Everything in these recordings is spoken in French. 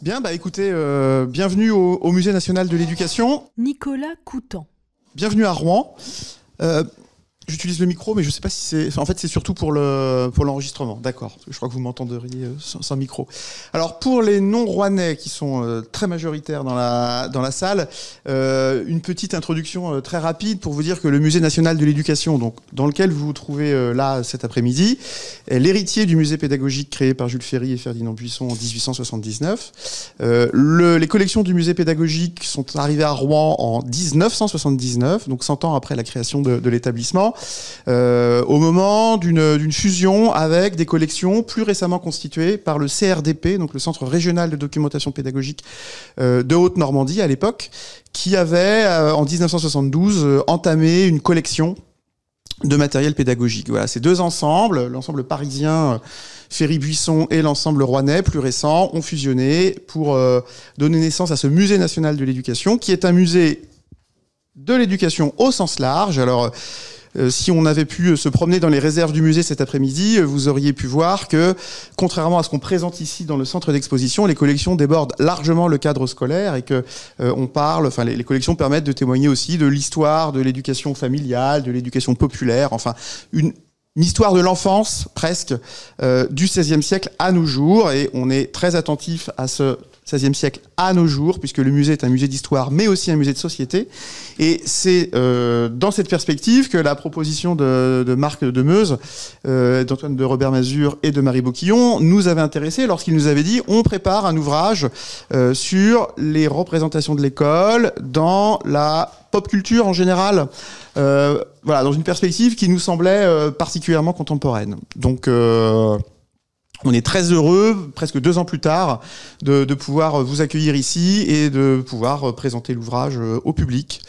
Bien, bah écoutez, euh, bienvenue au, Musée national de l'éducation. Nicolas Coutan. Bienvenue à Rouen. Euh, J'utilise le micro, mais je ne sais pas si c'est. En fait, c'est surtout pour le pour l'enregistrement. D'accord. Je crois que vous m'entendriez euh, sans, micro. Alors pour les non-rouennais qui sont euh, très majoritaires dans la dans la salle, euh, une petite introduction très rapide pour vous dire que le Musée national de l'éducation, donc dans lequel vous vous trouvez là cet après-midi, est l'héritier du musée pédagogique créé par Jules Ferry et Ferdinand Buisson en 1879. les collections du musée pédagogique sont arrivées à Rouen en 1979, donc 100 ans après la création de l'établissement. Euh, au moment d'une fusion avec des collections plus récemment constituées par le CRDP, donc le Centre régional de documentation pédagogique euh, de Haute-Normandie à l'époque, qui avait euh, en 1972 entamé une collection de matériel pédagogique. Voilà, ces deux ensembles, l'ensemble parisien Ferry-Buisson et l'ensemble rouennais plus récent, ont fusionné pour donner naissance à ce musée national de l'éducation, qui est un musée de l'éducation au sens large. Alors, euh, si on avait pu euh, se promener dans les réserves du musée cet après-midi, euh, vous auriez pu voir que, contrairement à ce qu'on présente ici dans le centre d'exposition, les collections débordent largement le cadre scolaire et que on parle, enfin, les, collections permettent de témoigner aussi de l'histoire, de l'éducation familiale, de l'éducation populaire, enfin, une, histoire de l'enfance presque du XVIe siècle à nos jours et on est très attentif à ce 16e siècle à nos jours, puisque le musée est un musée d'histoire, mais aussi un musée de société. Et c'est euh, dans cette perspective que la proposition de, de Marc de euh, d'Antoine de Robert Mazur et de Marie Bouquillon nous avait intéressé lorsqu'il nous avait dit on prépare un ouvrage euh, sur les représentations de l'école dans la pop culture en général, euh, voilà, dans une perspective qui nous semblait particulièrement contemporaine. Donc on est très heureux, presque deux ans plus tard, de, pouvoir vous accueillir ici et de pouvoir présenter l'ouvrage au public.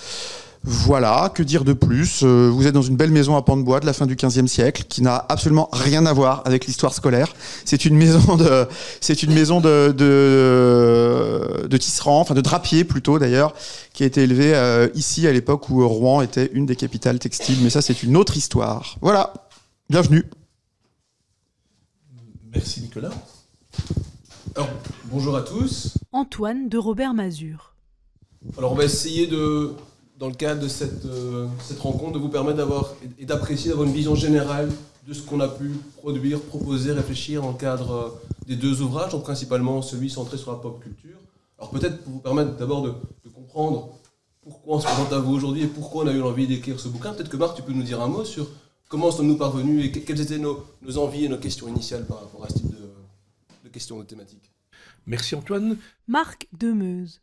Voilà, que dire de plus Vous êtes dans une belle maison à pans de bois de la fin du XVe siècle, qui n'a absolument rien à voir avec l'histoire scolaire. C'est une maison de, c'est une maison de, de, de tisserand, enfin de drapier plutôt d'ailleurs, qui a été élevée euh, ici à l'époque où Rouen était une des capitales textiles. Mais ça, c'est une autre histoire. Voilà, bienvenue. Merci Nicolas. Alors, bonjour à tous. Antoine de Robert Mazur. Alors on va essayer de, dans le cadre de cette, euh, cette rencontre, de vous permettre d'avoir et d'apprécier, d'avoir une vision générale de ce qu'on a pu produire, proposer, réfléchir en cadre euh, des deux ouvrages, donc principalement celui centré sur la pop culture. Alors peut-être pour vous permettre d'abord de, de, comprendre pourquoi on se présente à vous aujourd'hui et pourquoi on a eu envie d'écrire ce bouquin, peut-être que Marc, tu peux nous dire un mot sur comment sommes-nous parvenus et quelles étaient nos, envies et nos questions initiales par rapport à ce type de, de questions, de thématiques Merci Antoine. Marc Demeuse.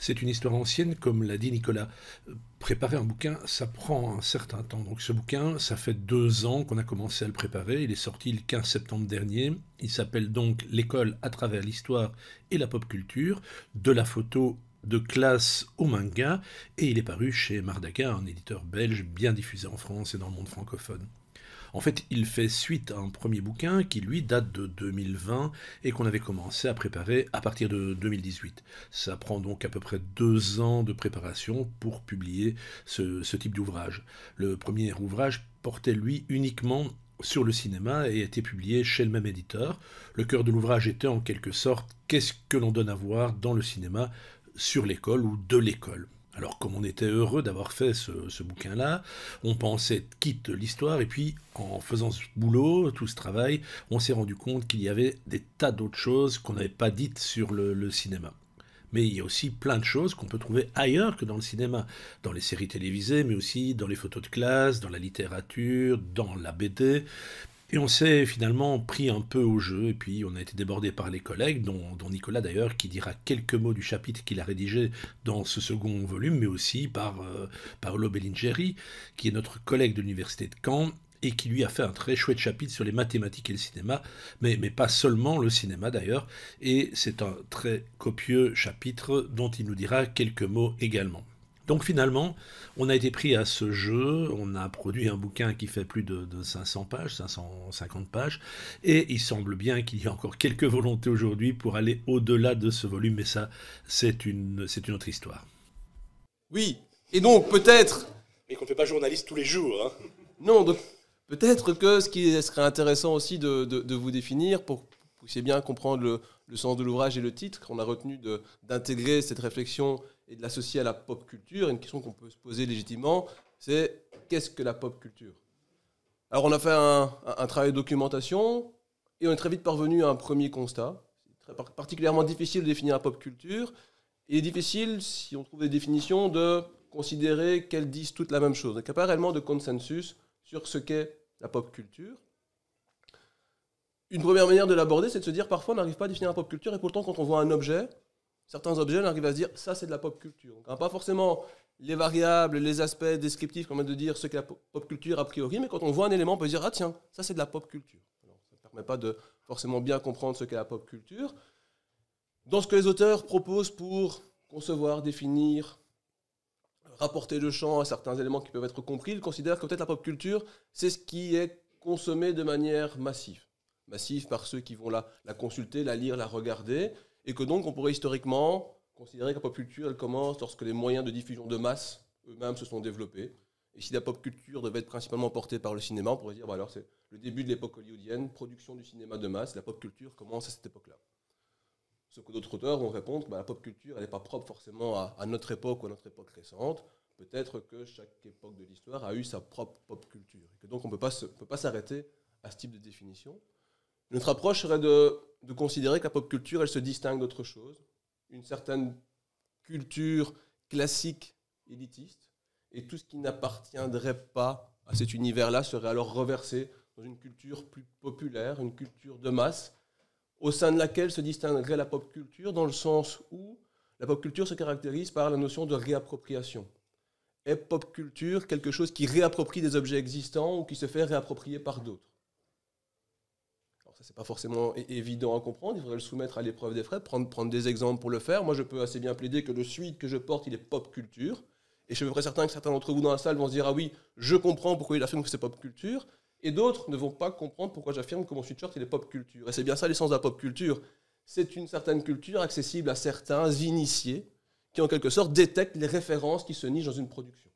C'est une histoire ancienne, comme l'a dit Nicolas. Euh, préparer un bouquin, ça prend un certain temps. Donc ce bouquin, ça fait deux ans qu'on a commencé à le préparer. Il est sorti le 15 septembre dernier. Il s'appelle donc L'école à travers l'histoire et la pop culture, de la photo de classe au manga, et il est paru chez Mardaka, un éditeur belge bien diffusé en France et dans le monde francophone. En fait, il fait suite à un premier bouquin qui, lui, date de 2020 et qu'on avait commencé à préparer à partir de 2018. Ça prend donc à peu près deux ans de préparation pour publier ce, type d'ouvrage. Le premier ouvrage portait, lui, uniquement sur le cinéma et a été publié chez le même éditeur. Le cœur de l'ouvrage était en quelque sorte qu'est-ce que l'on donne à voir dans le cinéma sur l'école ou de l'école. Alors comme on était heureux d'avoir fait ce, bouquin-là, on pensait quitte l'histoire, et puis en faisant ce boulot, tout ce travail, on s'est rendu compte qu'il y avait des tas d'autres choses qu'on n'avait pas dites sur le, le cinéma. Mais il y a aussi plein de choses qu'on peut trouver ailleurs que dans le cinéma, dans les séries télévisées, mais aussi dans les photos de classe, dans la littérature, dans la BD. Et on s'est finalement pris un peu au jeu, et puis on a été débordé par les collègues, dont, Nicolas d'ailleurs, qui dira quelques mots du chapitre qu'il a rédigé dans ce second volume, mais aussi par euh, Paolo Bellingeri, qui est notre collègue de l'université de Caen, et qui lui a fait un très chouette chapitre sur les mathématiques et le cinéma, mais pas seulement le cinéma d'ailleurs, et c'est un très copieux chapitre dont il nous dira quelques mots également. Donc finalement, on a été pris à ce jeu, on a produit un bouquin qui fait plus de, 500 pages, 550 pages, et il semble bien qu'il y ait encore quelques volontés aujourd'hui pour aller au-delà de ce volume, mais ça, c'est une, une autre histoire. Oui, et donc peut-être... Mais qu'on ne fait pas journaliste tous les jours. Hein. Non, donc peut-être que ce qui serait intéressant aussi de, vous définir pour que vous puissiez bien comprendre le, le sens de l'ouvrage et le titre qu'on a retenu d'intégrer cette réflexion et de l'associer à la pop culture, une question qu'on peut se poser légitimement, c'est qu'est-ce que la pop culture Alors on a fait un, travail de documentation et on est très vite parvenu à un premier constat. C'est particulièrement difficile de définir la pop culture. Il est difficile, si on trouve des définitions, de considérer qu'elles disent toutes la même chose. Donc il n'y a pas réellement de consensus sur ce qu'est la pop culture. Une première manière de l'aborder, c'est de se dire parfois on n'arrive pas à définir la pop culture et pourtant quand on voit un objet, certains objets, on arrive à se dire ça, c'est de la pop culture. pas forcément les variables, les aspects descriptifs qu'on de dire ce qu'est la pop culture a priori, mais quand on voit un élément, on peut se dire ah tiens, ça, c'est de la pop culture. ça ne permet pas de forcément bien comprendre ce qu'est la pop culture. Dans ce que les auteurs proposent pour concevoir, définir, rapporter le champ à certains éléments qui peuvent être compris, ils considèrent que peut-être la pop culture, c'est ce qui est consommé de manière massive. Massive par ceux qui vont la consulter, la lire, la regarder, et que donc on pourrait historiquement considérer que la pop culture, elle commence lorsque les moyens de diffusion de masse eux-mêmes se sont développés. Et si la pop culture devait être principalement portée par le cinéma, on pourrait dire, bah alors c'est le début de l'époque hollywoodienne, production du cinéma de masse, la pop culture commence à cette époque-là. Ce que d'autres auteurs vont répondre, bah, la pop culture, n'est pas propre forcément à, notre époque ou à notre époque récente. Peut-être que chaque époque de l'histoire a eu sa propre pop culture. Et que donc on ne peut pas s'arrêter à ce type de définition. Notre approche serait de, considérer que la pop culture, elle se distingue d'autre chose, une certaine culture classique élitiste, et tout ce qui n'appartiendrait pas à cet univers-là serait alors reversé dans une culture plus populaire, une culture de masse, au sein de laquelle se distinguerait la pop culture dans le sens où la pop culture se caractérise par la notion de réappropriation. Est pop culture quelque chose qui réapproprie des objets existants ou qui se fait réapproprier par d'autres ça c'est pas forcément évident à comprendre, il faudrait le soumettre à l'épreuve des frais, prendre, prendre des exemples pour le faire. Moi je peux assez bien plaider que le suite que je porte, il est pop culture. Et je suis peu certain que certains d'entre vous dans la salle vont se dire Ah oui, je comprends pourquoi il affirme que c'est pop culture. Et d'autres ne vont pas comprendre pourquoi j'affirme que mon sweatshirt il est pop culture. Et c'est bien ça l'essence de la pop culture. C'est une certaine culture accessible à certains initiés qui en quelque sorte détectent les références qui se nichent dans une production.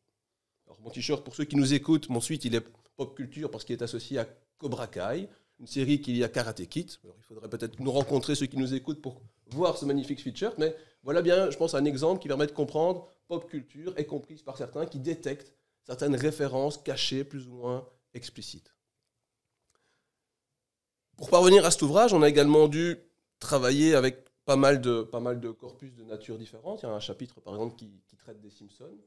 Alors mon t-shirt, pour ceux qui nous écoutent, mon suite il est pop culture parce qu'il est associé à Cobra Kai une série qu'il y a Karate Kid. il faudrait peut-être nous rencontrer ceux qui nous écoutent pour voir ce magnifique feature. mais voilà bien, je pense, un exemple qui permet de comprendre pop culture, est comprise par certains qui détectent certaines références cachées, plus ou moins explicites. Pour parvenir à cet ouvrage, on a également dû travailler avec pas mal de, pas mal de corpus de nature différente. Il y a un chapitre, par exemple, qui, traite des Simpsons.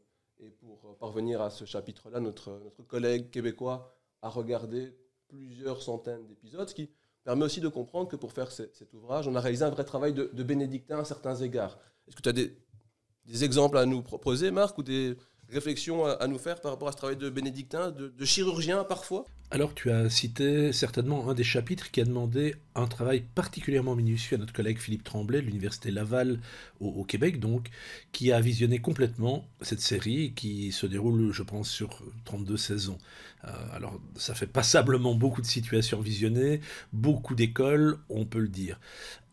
Et pour euh, parvenir à ce chapitre-là, notre, notre collègue québécois a regardé plusieurs centaines d'épisodes, ce qui permet aussi de comprendre que pour faire cet, ouvrage, on a réalisé un vrai travail de, de bénédictin à certains égards. Est-ce que tu as des, des exemples à nous proposer, Marc, ou des, réflexion à, nous faire par rapport à ce travail de bénédictin, de, chirurgien parfois. Alors tu as cité certainement un des chapitres qui a demandé un travail particulièrement minutieux à notre collègue Philippe Tremblay de l'Université Laval au, Québec, donc, qui a visionné complètement cette série qui se déroule, je pense, sur 32 saisons. Euh, alors ça fait passablement beaucoup de situations visionnées, beaucoup d'écoles, on peut le dire.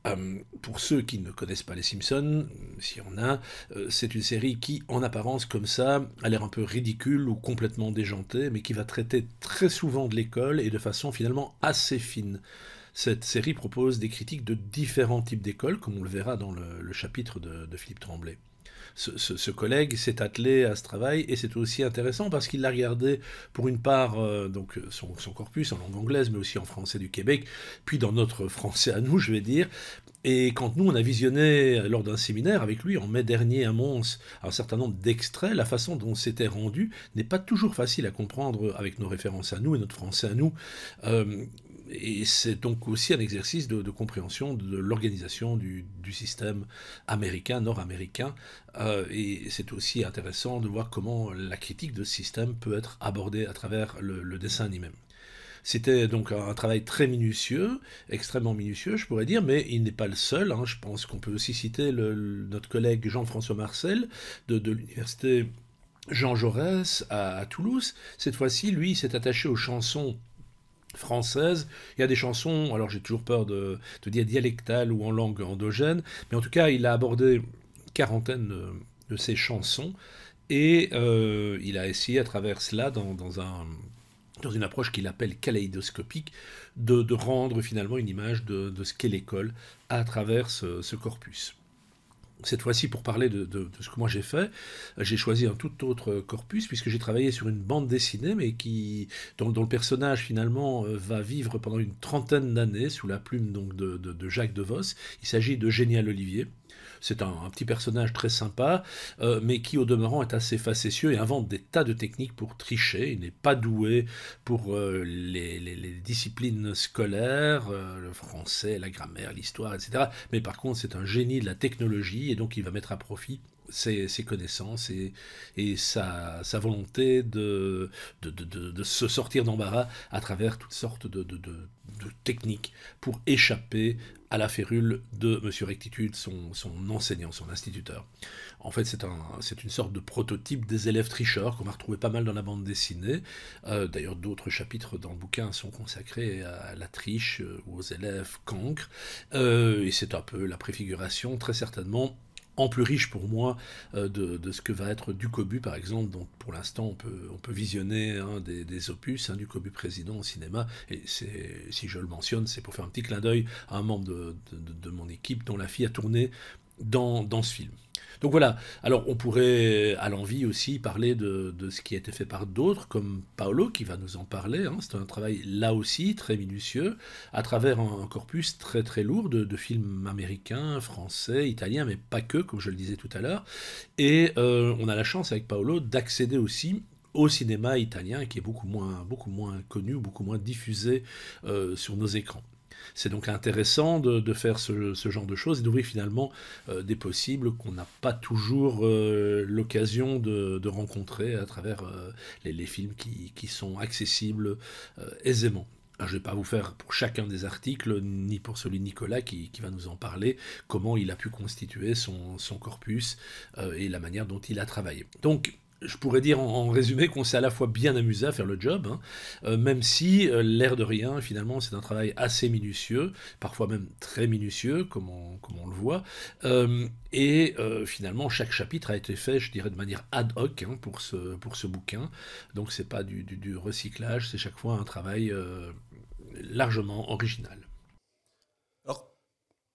Euh, pour ceux qui ne connaissent pas les Simpsons, s'il y en a, euh, c'est une série qui, en apparence comme ça, a l'air un peu ridicule ou complètement déjantée, mais qui va traiter très souvent de l'école et de façon finalement assez fine. Cette série propose des critiques de différents types d'écoles, comme on le verra dans le, chapitre de Philippe Tremblay ce, collègue s'est attelé à ce travail et c'est aussi intéressant parce qu'il l'a regardé pour une part euh, donc son, corpus en langue anglaise mais aussi en français du Québec, puis dans notre français à nous, je vais dire, et quand nous, on a visionné euh, lors d'un séminaire avec lui en mai dernier à Mons un certain nombre d'extraits, la façon dont c'était rendu n'est pas toujours facile à comprendre avec nos références à nous et notre français à nous. Euh, et c'est donc aussi un exercice de, compréhension de l'organisation du, système américain, nord-américain. Euh, et c'est aussi intéressant de voir comment la critique de ce système peut être abordée à travers le, dessin dessin même C'était donc un travail très minutieux, extrêmement minutieux, je pourrais dire, mais il n'est pas le seul. Hein. Je pense qu'on peut aussi citer notre collègue Jean-François Marcel de, l'université Jean Jaurès à Toulouse. Cette fois-ci, lui, s'est attaché aux chansons française. Il y a des chansons, alors j'ai toujours peur de, dire dialectales ou en langue endogène, mais en tout cas, il a abordé quarantaine de, ces chansons et euh, il a essayé à travers cela, dans, une approche qu'il appelle kaléidoscopique, de, rendre finalement une image de, ce qu'est l'école à travers ce corpus. Cette fois-ci, pour parler de, ce que moi j'ai fait, j'ai choisi un tout autre euh, corpus puisque j'ai travaillé sur une bande dessinée, mais qui, dont, le personnage finalement euh, va vivre pendant une trentaine d'années sous la plume donc de, de Jacques DeVos. Il s'agit de Génial Olivier. C'est un, petit personnage très sympa, euh, mais qui au demeurant est assez facétieux et invente des tas de techniques pour tricher. Il n'est pas doué pour euh, les, disciplines scolaires, euh, le français, la grammaire, l'histoire, etc. Mais par contre, c'est un génie de la technologie et donc il va mettre à profit ses, connaissances et, sa, volonté de, de, se sortir d'embarras à travers toutes sortes de, de technique pour échapper à la férule de Monsieur Rectitude, son, enseignant, son instituteur. En fait, c'est un, une sorte de prototype des élèves tricheurs qu'on va retrouver pas mal dans la bande dessinée. Euh, d'ailleurs, d'autres chapitres dans le bouquin sont consacrés à la triche ou euh, aux élèves cancres. Euh, et c'est un peu la préfiguration, très certainement, en plus riche pour moi euh, de, ce que va être Ducobu par exemple. Donc pour l'instant on peut, on peut visionner hein, des, opus, hein, du COBU président au cinéma, et c'est, si je le mentionne c'est pour faire un petit clin d'œil à un membre de, de, mon équipe dont la fille a tourné dans, ce film. Donc voilà, alors on pourrait à l'envie aussi parler de, ce qui a été fait par d'autres, comme Paolo qui va nous en parler. Hein. C'est un travail là aussi très minutieux, à travers un, corpus très très lourd de, films américains, français, italiens, mais pas que, comme je le disais tout à l'heure. Et euh, on a la chance avec Paolo d'accéder aussi au cinéma italien qui est beaucoup moins, beaucoup moins connu, beaucoup moins diffusé euh, sur nos écrans. C'est donc intéressant de, faire ce, genre de choses et d'ouvrir finalement euh, des possibles qu'on n'a pas toujours euh, l'occasion de, rencontrer à travers euh, les, films qui, sont accessibles aisément. Je ne vais pas vous faire pour chacun des articles, ni pour celui de Nicolas qui, va nous en parler, comment il a pu constituer son, corpus et la manière dont il a travaillé. Donc, je pourrais dire en, résumé qu'on s'est à la fois bien amusé à faire le job, hein, euh, même si euh, l'air de rien, finalement, c'est un travail assez minutieux, parfois même très minutieux, comme on, le voit. Euh, et finalement, chaque chapitre a été fait, je dirais, de manière ad hoc hein, pour, ce, pour ce bouquin. Donc, c'est pas du recyclage, c'est chaque fois un travail largement original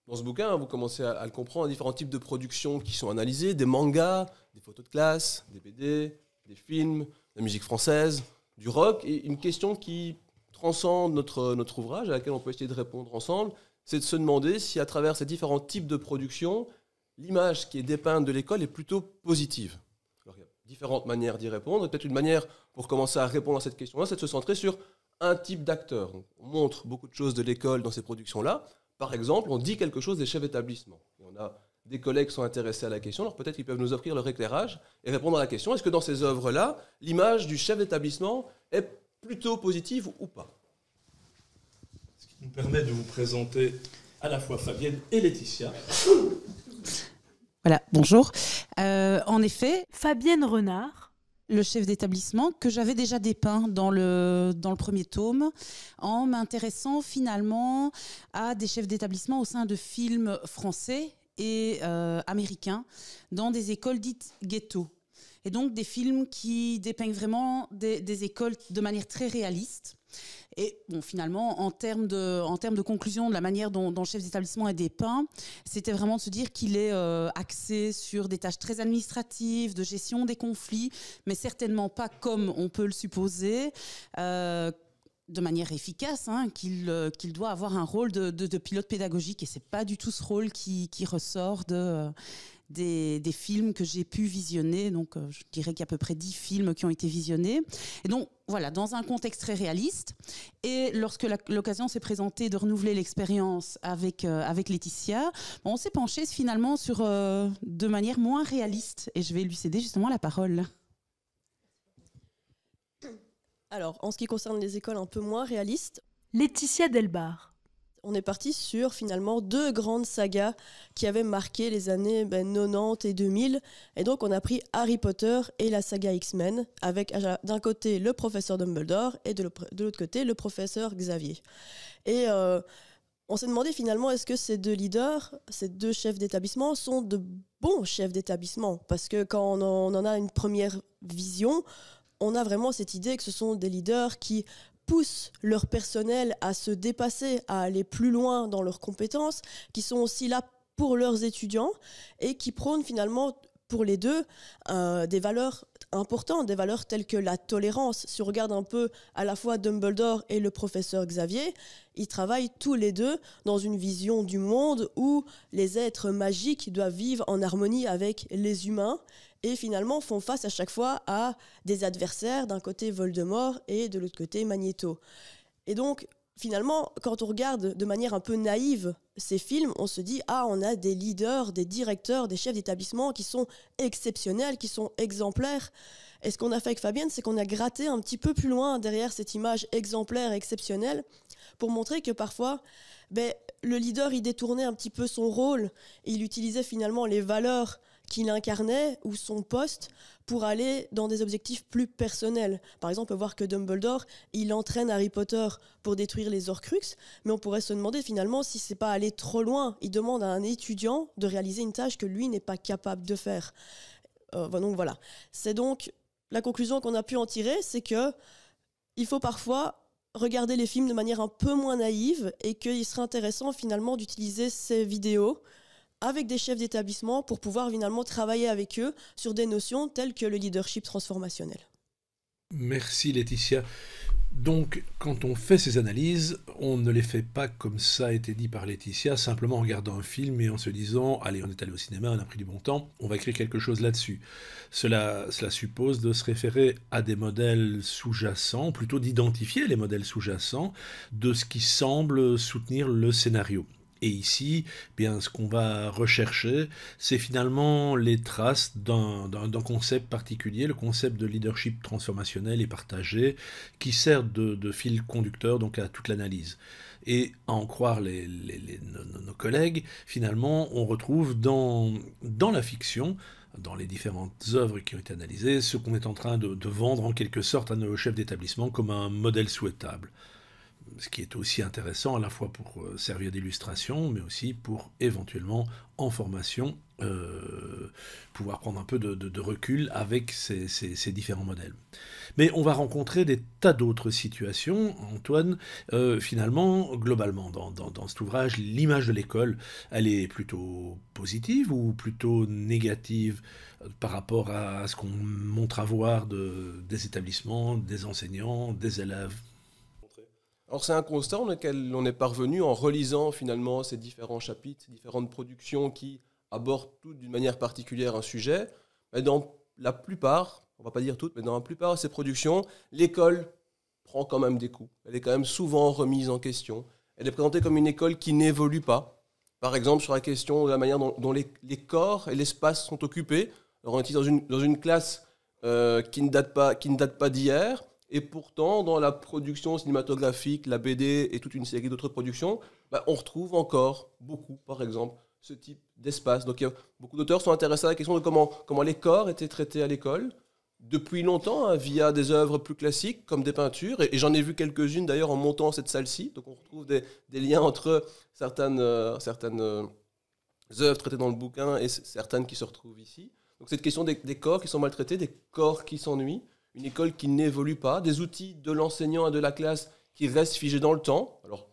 dans ce bouquin, vous commencez à, le comprendre, différents types de productions qui sont analysées, des mangas, des photos de classe, des BD, des films, de la musique française, du rock. Et une question qui transcende notre, notre ouvrage, à laquelle on peut essayer de répondre ensemble, c'est de se demander si à travers ces différents types de productions, l'image qui est dépeinte de l'école est plutôt positive. Alors, il y a différentes manières d'y répondre. Peut-être une manière pour commencer à répondre à cette question-là, c'est de se centrer sur un type d'acteur. On montre beaucoup de choses de l'école dans ces productions-là. Par exemple, on dit quelque chose des chefs d'établissement. On a des collègues qui sont intéressés à la question, alors peut-être qu'ils peuvent nous offrir leur éclairage et répondre à la question est-ce que dans ces œuvres-là, l'image du chef d'établissement est plutôt positive ou pas Ce qui nous permet de vous présenter à la fois Fabienne et Laetitia. Voilà, bonjour. Euh, en effet, Fabienne Renard le chef d'établissement que j'avais déjà dépeint dans le, dans le premier tome en m'intéressant finalement à des chefs d'établissement au sein de films français et euh, américains dans des écoles dites ghetto. Et donc des films qui dépeignent vraiment des écoles de manière très réaliste et bon, finalement, en termes de, en termes de conclusion, de la manière dont, le chef d'établissement est dépeint, c'était vraiment de se dire qu'il est euh, axé sur des tâches très administratives, de gestion des conflits, mais certainement pas comme on peut le supposer. Euh, de manière efficace, hein, euh, qu'il doit avoir un rôle de, de, de pilote pédagogique et c'est pas du tout ce rôle qui, qui ressort de, des, films que j'ai pu visionner. Donc, euh, je dirais qu'il y a à peu près 10 films qui ont été visionnés. Et donc, voilà, dans un contexte très réaliste. Et lorsque l'occasion s'est présentée de renouveler l'expérience avec, euh, avec Laetitia, on s'est penché finalement sur euh, de manière moins réaliste. Et je vais lui céder justement la parole. Alors, en ce qui concerne les écoles un peu moins réalistes. Laetitia Delbar on est parti sur finalement deux grandes sagas qui avaient marqué les années 90 ben, et 2000. Et donc on a pris Harry Potter et la saga X-Men, avec d'un côté le professeur Dumbledore et de l'autre côté le professeur Xavier. Et euh, on s'est demandé finalement est-ce que ces deux leaders, ces deux chefs d'établissement sont de bons chefs d'établissement Parce que quand on en a une première vision, on a vraiment cette idée que ce sont des leaders qui poussent leur personnel à se dépasser, à aller plus loin dans leurs compétences, qui sont aussi là pour leurs étudiants et qui prônent finalement pour les deux euh, des valeurs importantes, des valeurs telles que la tolérance. Si on regarde un peu à la fois Dumbledore et le professeur Xavier, ils travaillent tous les deux dans une vision du monde où les êtres magiques doivent vivre en harmonie avec les humains et finalement font face à chaque fois à des adversaires, d'un côté Voldemort et de l'autre côté Magneto. Et donc, finalement, quand on regarde de manière un peu naïve ces films, on se dit ah, on a des leaders, des directeurs, des chefs d'établissement qui sont exceptionnels, qui sont exemplaires. Et ce qu'on a fait avec Fabienne, c'est qu'on a gratté un petit peu plus loin derrière cette image exemplaire, exceptionnelle, pour montrer que parfois, ben, le leader, il détournait un petit peu son rôle. Il utilisait finalement les valeurs qu'il incarnait ou son poste pour aller dans des objectifs plus personnels. Par exemple, on peut voir que Dumbledore, il entraîne Harry Potter pour détruire les Horcruxes, mais on pourrait se demander finalement si c'est pas aller trop loin. Il demande à un étudiant de réaliser une tâche que lui n'est pas capable de faire. Euh, donc voilà. C'est donc la conclusion qu'on a pu en tirer, c'est que il faut parfois regarder les films de manière un peu moins naïve et qu'il serait intéressant finalement d'utiliser ces vidéos avec des chefs d'établissement pour pouvoir finalement travailler avec eux sur des notions telles que le leadership transformationnel. Merci Laetitia. Donc, quand on fait ces analyses, on ne les fait pas comme ça a été dit par Laetitia, simplement en regardant un film et en se disant Allez, on est allé au cinéma, on a pris du bon temps, on va écrire quelque chose là-dessus. Cela, cela suppose de se référer à des modèles sous-jacents, plutôt d'identifier les modèles sous-jacents de ce qui semble soutenir le scénario. Et ici, bien, ce qu'on va rechercher, c'est finalement les traces d'un concept particulier, le concept de leadership transformationnel et partagé, qui sert de, fil conducteur donc à toute l'analyse. Et à en croire nos, collègues, finalement, on retrouve dans, la fiction dans les différentes œuvres qui ont été analysées, ce qu'on est en train de, vendre en quelque sorte à nos chefs d'établissement comme un modèle souhaitable ce qui est aussi intéressant à la fois pour euh, servir d'illustration, mais aussi pour éventuellement en formation euh, pouvoir prendre un peu de, recul avec ces, différents modèles. Mais on va rencontrer des tas d'autres situations, Antoine. Euh, finalement, globalement, dans, cet ouvrage, l'image de l'école, elle est plutôt positive ou plutôt négative par rapport à ce qu'on montre à voir de, des établissements, des enseignants, des élèves alors c'est un constat auquel on est parvenu en relisant finalement ces différents chapitres, ces différentes productions qui abordent toutes d'une manière particulière un sujet. Mais dans la plupart, on va pas dire toutes, mais dans la plupart de ces productions, l'école prend quand même des coups. Elle est quand même souvent remise en question. Elle est présentée comme une école qui n'évolue pas. Par exemple, sur la question de la manière dont, les, corps et l'espace sont occupés. Alors, on est dans une, dans une classe euh, qui ne date pas, qui ne date pas d'hier et pourtant, dans la production cinématographique, la BD et toute une série d'autres productions, bah, on retrouve encore beaucoup, par exemple, ce type d'espace. Donc beaucoup d'auteurs sont intéressés à la question de comment, les corps étaient traités à l'école, depuis longtemps, hein, via des œuvres plus classiques, comme des peintures. Et, j'en ai vu quelques-unes d'ailleurs en montant cette salle-ci. Donc on retrouve des, liens entre certaines, euh, euh, œuvres traitées dans le bouquin et certaines qui se retrouvent ici. Donc cette question des corps qui sont maltraités, des corps qui s'ennuient une école qui n'évolue pas, des outils de l'enseignant et de la classe qui restent figés dans le temps. Alors,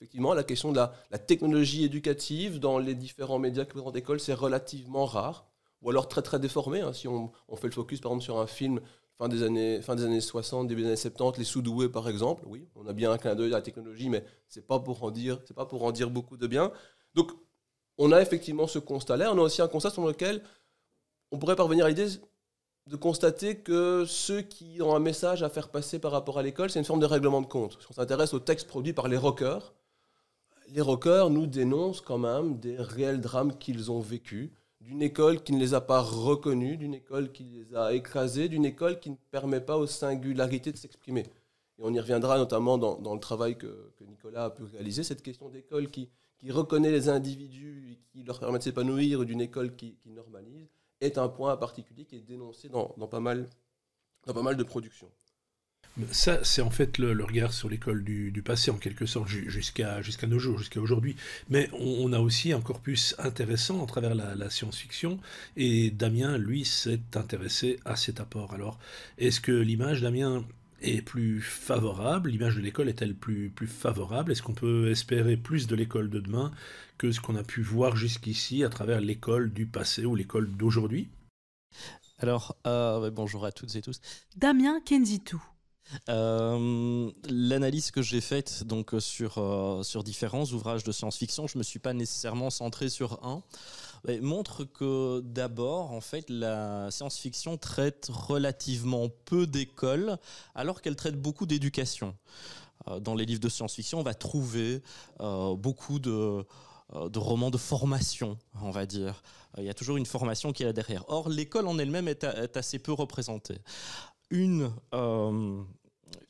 effectivement, la question de la, technologie éducative dans les différents médias que présente l'école, c'est relativement rare, ou alors très très déformé. Hein. si on, fait le focus, par exemple, sur un film fin des années, fin des années 60, début des années 70, Les Soudoués, par exemple, oui, on a bien un clin d'œil à la technologie, mais ce n'est pas, pour en dire, pas pour en dire beaucoup de bien. Donc, on a effectivement ce constat-là. On a aussi un constat sur lequel on pourrait parvenir à l'idée de constater que ceux qui ont un message à faire passer par rapport à l'école, c'est une forme de règlement de compte. Si on s'intéresse aux textes produits par les rockers, les rockers nous dénoncent quand même des réels drames qu'ils ont vécus, d'une école qui ne les a pas reconnus, d'une école qui les a écrasés, d'une école qui ne permet pas aux singularités de s'exprimer. Et on y reviendra notamment dans, le travail que, Nicolas a pu réaliser, cette question d'école qui, reconnaît les individus et qui leur permet de s'épanouir, d'une école qui normalise est un point particulier qui est dénoncé dans, pas, mal, pas mal de productions. Ça, c'est en fait le, regard sur l'école du, passé, en quelque sorte, jusqu'à nos jours, jusqu'à aujourd'hui. Mais on, a aussi un corpus intéressant à travers la science-fiction, et Damien, lui, s'est intéressé à cet apport. Alors, est-ce que l'image, Damien, est plus favorable L'image de l'école est-elle plus, plus favorable Est-ce qu'on peut espérer plus de l'école de demain que ce qu'on a pu voir jusqu'ici à travers l'école du passé ou l'école d'aujourd'hui Alors, euh, bonjour à toutes et tous. Damien Kenzitou. Euh, L'analyse que j'ai faite donc sur, euh, sur différents ouvrages de science-fiction, je ne me suis pas nécessairement centré sur un. Bah, montre que d'abord, en fait, la science-fiction traite relativement peu d'école, alors qu'elle traite beaucoup d'éducation. Euh, dans les livres de science-fiction, on va trouver euh, beaucoup euh, de romans de formation, on va dire. Il y a toujours une formation qui est là derrière. Or, l'école en elle-même est, assez peu représentée. Une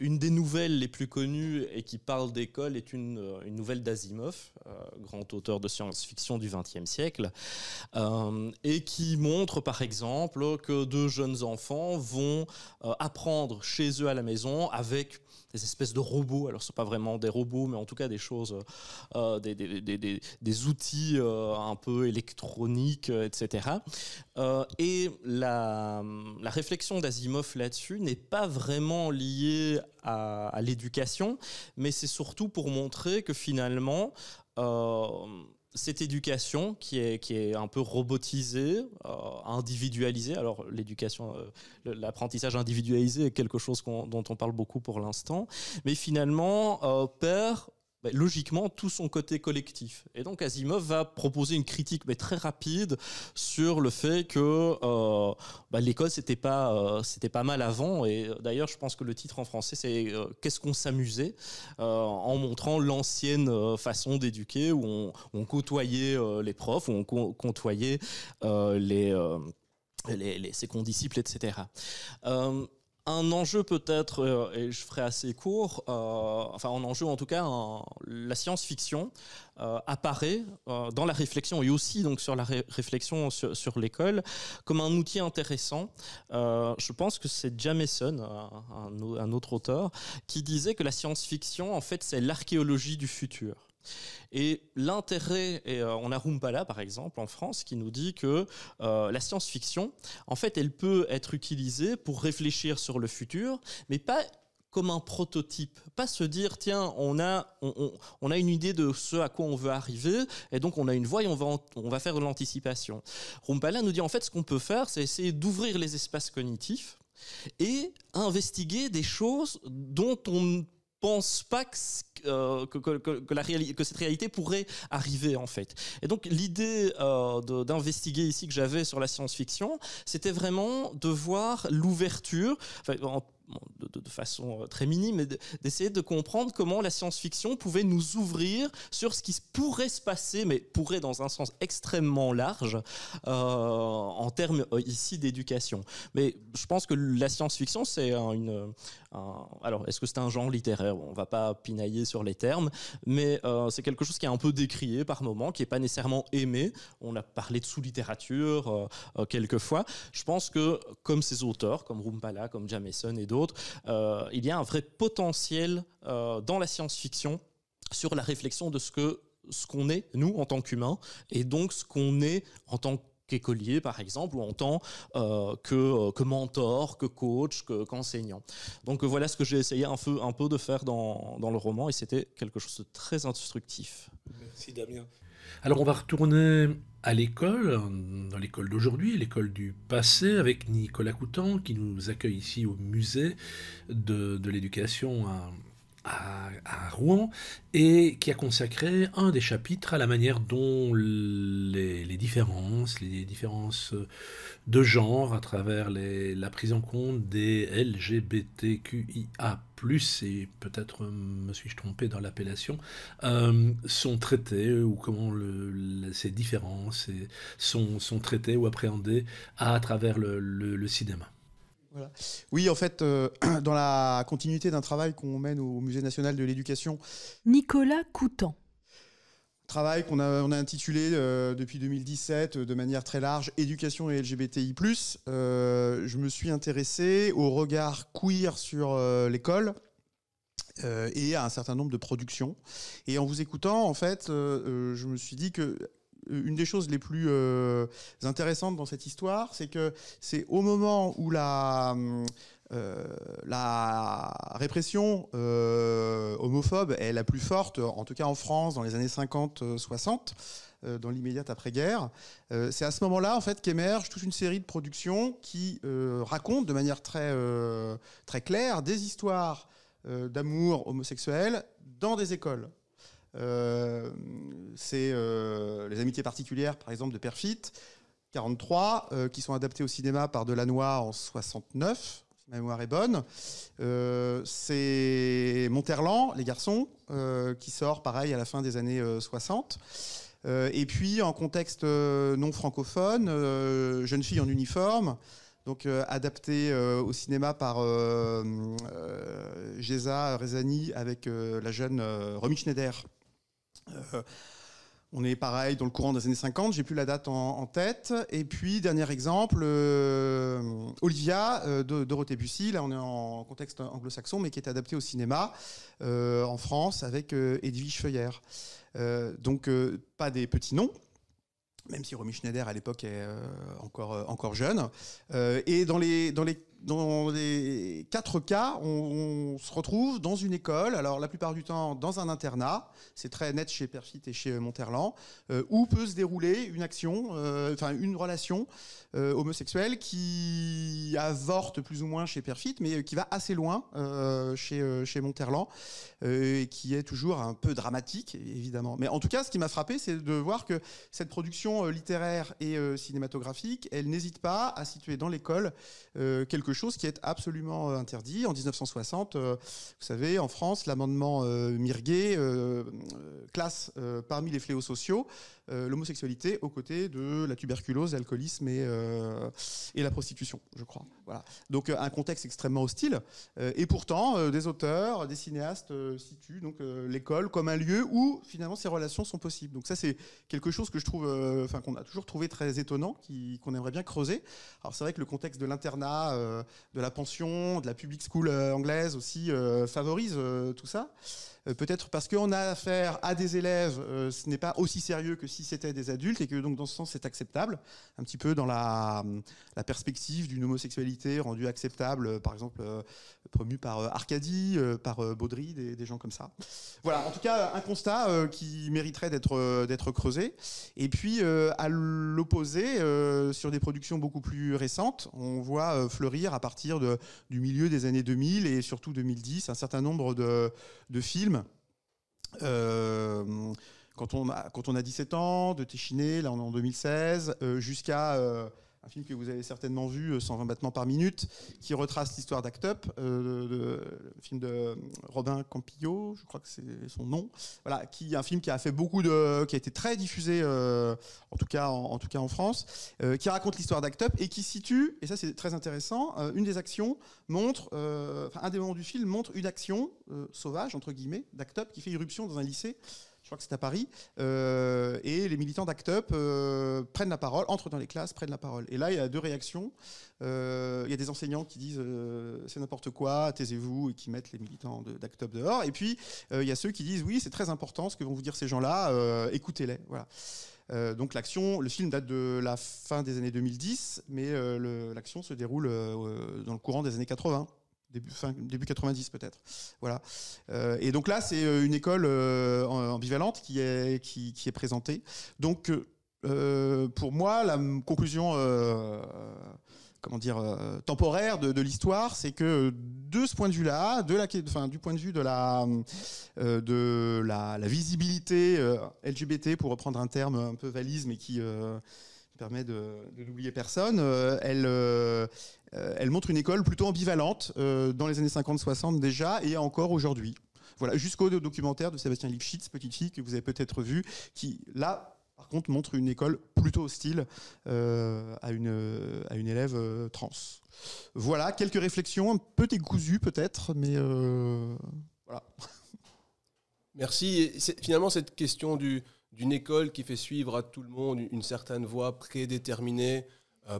une des nouvelles les plus connues et qui parle d'école est une, euh, nouvelle d'Asimov, euh, grand auteur de science-fiction du XXe siècle, euh, et qui montre par exemple que deux jeunes enfants vont apprendre chez eux à la maison avec des espèces de robots. Alors, ce sont pas vraiment des robots, mais en tout cas des choses, des, outils un peu électroniques, etc. et la, la réflexion d'Asimov là-dessus n'est pas vraiment liée à, l'éducation, mais c'est surtout pour montrer que finalement, euh, cette éducation qui est, qui est un peu robotisée, euh, individualisée, alors l'éducation, euh, l'apprentissage individualisé est quelque chose dont on parle beaucoup pour l'instant, mais finalement perd logiquement tout son côté collectif. Et donc Asimov va proposer une critique mais très rapide sur le fait que euh, bah, l'école c'était pas euh, c'était pas mal avant. Et d'ailleurs, je pense que le titre en français c'est euh, Qu'est-ce qu'on s'amusait en montrant l'ancienne façon d'éduquer où on, côtoyait les profs, où on côtoyait les, les, ses condisciples, etc un enjeu peut-être, euh, et je ferai assez court, euh, enfin un enjeu en tout cas, la science-fiction euh, apparaît dans la réflexion et aussi donc sur la réflexion sur, l'école comme un outil intéressant. je pense que c'est Jameson, un, autre auteur, qui disait que la science-fiction en fait c'est l'archéologie du futur. Et l'intérêt, euh, on a Rumpala par exemple en France qui nous dit que euh, la science-fiction, en fait, elle peut être utilisée pour réfléchir sur le futur, mais pas comme un prototype, pas se dire tiens on a on, a une idée de ce à quoi on veut arriver et donc on a une voie et on va on va faire de l'anticipation. Rumpala nous dit en fait ce qu'on peut faire c'est essayer d'ouvrir les espaces cognitifs et investiguer des choses dont on pense pas que, euh, que, que, cette réalité pourrait arriver en fait. Et donc l'idée euh, d'investiguer ici que j'avais sur la science-fiction, c'était vraiment de voir l'ouverture, de, façon euh, très minime, mais d'essayer de, comprendre comment la science-fiction pouvait nous ouvrir sur ce qui pourrait se passer, mais pourrait dans un sens extrêmement large, euh, en termes euh, ici d'éducation. Mais je pense que la science-fiction, c'est une... alors, est-ce que c'est un genre littéraire On va pas pinailler sur les termes, mais c'est quelque chose qui est un peu décrié par moment, qui n'est pas nécessairement aimé. On a parlé de sous-littérature quelquefois. Je pense que, comme ces auteurs, comme Rumpala, comme Jameson et d'autres, euh, il y a un vrai potentiel euh, dans la science-fiction sur la réflexion de ce que ce qu'on est nous en tant qu'humains et donc ce qu'on est en tant qu'écolier par exemple ou en tant euh, que, que, mentor, que coach, qu'enseignant. donc voilà ce que j'ai essayé un peu, un peu de faire dans, dans le roman et c'était quelque chose de très instructif. Merci Damien. Alors on va retourner à l'école, dans l'école d'aujourd'hui, l'école du passé, avec Nicolas Coutan, qui nous accueille ici au musée de, l'éducation à, Rouen et qui a consacré un des chapitres à la manière dont les, différences, les différences de genre à travers la prise en compte des LGBTQIA+, et peut-être me suis-je trompé dans l'appellation, euh, sont traitées ou comment ces différences sont, traitées ou appréhendées à, travers le cinéma. Oui, en fait, euh, dans la continuité d'un travail qu'on mène au Musée national de l'éducation. Nicolas Coutan. Travail qu'on a, on a intitulé euh, depuis 2017 euh, de manière très large Éducation et LGBTI. je me suis intéressé au regard queer sur l'école et à un certain nombre de productions. Et en vous écoutant, en fait, je me suis dit que une des choses les plus euh, intéressantes dans cette histoire, c'est que c'est au moment où la, euh, la répression euh, homophobe est la plus forte, en tout cas en France, dans les années 50-60, dans l'immédiate après-guerre. c'est à ce moment-là, en fait, qu'émerge toute une série de productions qui racontent de manière très, très claire des histoires d'amour homosexuel dans des écoles. Euh, c'est euh, les amitiés particulières, par exemple, de Perfit, 43, euh, qui sont adaptées au cinéma par Delannoy en 69 ma mémoire est bonne. c'est Monterland, Les Garçons, qui sort pareil à la fin des années 60. et puis en contexte non francophone, Jeune fille en uniforme, donc adapté au cinéma par Géza Rezani avec la jeune Romy Schneider. Euh, on est pareil dans le courant des années 50, j'ai plus la date en, tête. Et puis, dernier exemple, euh, Olivia euh, de Dorothée là on est en contexte anglo-saxon, mais qui est adapté au cinéma en France avec Edwige Feuillère. donc, pas des petits noms, même si Romy Schneider à l'époque est encore, encore jeune. et dans les, dans les dans les quatre cas, on, se retrouve dans une école, alors la plupart du temps dans un internat, c'est très net chez Perfit et chez Monterland, euh, où peut se dérouler une action, euh, enfin une relation euh, homosexuelle qui avorte plus ou moins chez Perfit, mais qui va assez loin chez, chez Monterland, et qui est toujours un peu dramatique, évidemment. Mais en tout cas, ce qui m'a frappé, c'est de voir que cette production littéraire et cinématographique, elle n'hésite pas à situer dans l'école quelque chose qui est absolument euh, interdit. En 1960, euh, vous savez, en France, l'amendement euh, Mirguet classe parmi les fléaux sociaux euh, l'homosexualité aux côtés de la tuberculose, l'alcoolisme et, euh, et la prostitution, je crois. Voilà. Donc euh, un contexte extrêmement hostile. et pourtant, des auteurs, des cinéastes situent donc l'école comme un lieu où finalement ces relations sont possibles. Donc ça, c'est quelque chose que je trouve, enfin qu'on a toujours trouvé très étonnant, qu'on aimerait bien creuser. Alors c'est vrai que le contexte de l'internat, de la pension, de la public school anglaise aussi favorise tout ça. Peut-être parce qu'on a affaire à des élèves, ce n'est pas aussi sérieux que si si c'était des adultes et que donc dans ce sens c'est acceptable, un petit peu dans la, perspective d'une homosexualité rendue acceptable, par exemple euh, promue par euh, Arcadie, euh, par Baudry, des, gens comme ça. Voilà, en tout cas un constat qui mériterait d'être d'être creusé. Et puis à l'opposé, sur des productions beaucoup plus récentes, on voit fleurir à partir de, du milieu des années 2000 et surtout 2010 un certain nombre de, de films quand on a, quand on a 17 ans, de Téchiné, là on est en 2016, euh, jusqu'à euh, un film que vous avez certainement vu, 120 euh, battements par minute, qui retrace l'histoire d'Act Up, le, film de Robin Campillo, je crois que c'est son nom. Voilà, qui un film qui a fait beaucoup de, qui a été très diffusé, en tout cas en, tout cas en France, qui raconte l'histoire d'Act Up et qui situe, et ça c'est très intéressant, une des actions montre, un des moments du film montre une action sauvage entre guillemets d'Act Up qui fait irruption dans un lycée je crois que c'est à Paris, euh, et les militants d'ACT UP euh, prennent la parole, entrent dans les classes, prennent la parole. Et là, il y a deux réactions. Euh, il y a des enseignants qui disent c'est n'importe quoi, taisez-vous, et qui mettent les militants d'ACT UP dehors. Et puis, il y a ceux qui disent oui, c'est très important ce que vont vous dire ces gens-là, écoutez-les. Voilà. donc l'action, le film date de la fin des années 2010, mais l'action se déroule dans le courant des années 80 début, 90 peut-être. Voilà. Euh, et donc là, c'est euh, une école euh, ambivalente qui est, qui, est présentée. Donc, pour moi, la conclusion, comment dire, temporaire de, l'histoire, c'est que de ce point de vue-là, de la, enfin, du point de vue de la, de la, visibilité LGBT, pour reprendre un terme un peu valise, mais qui permet de, n'oublier personne, elle, euh, elle montre une école plutôt ambivalente euh, dans les années 50-60 déjà et encore aujourd'hui. Voilà, jusqu'au documentaire de Sébastien Lipschitz, Petite fille, que vous avez peut-être vu, qui là par contre, montre une école plutôt hostile euh, à, une, à une élève trans. Voilà, quelques réflexions, un peu décousues peut-être, mais voilà. Merci. finalement, cette question du, d'une école qui fait suivre à tout le monde une certaine voie prédéterminée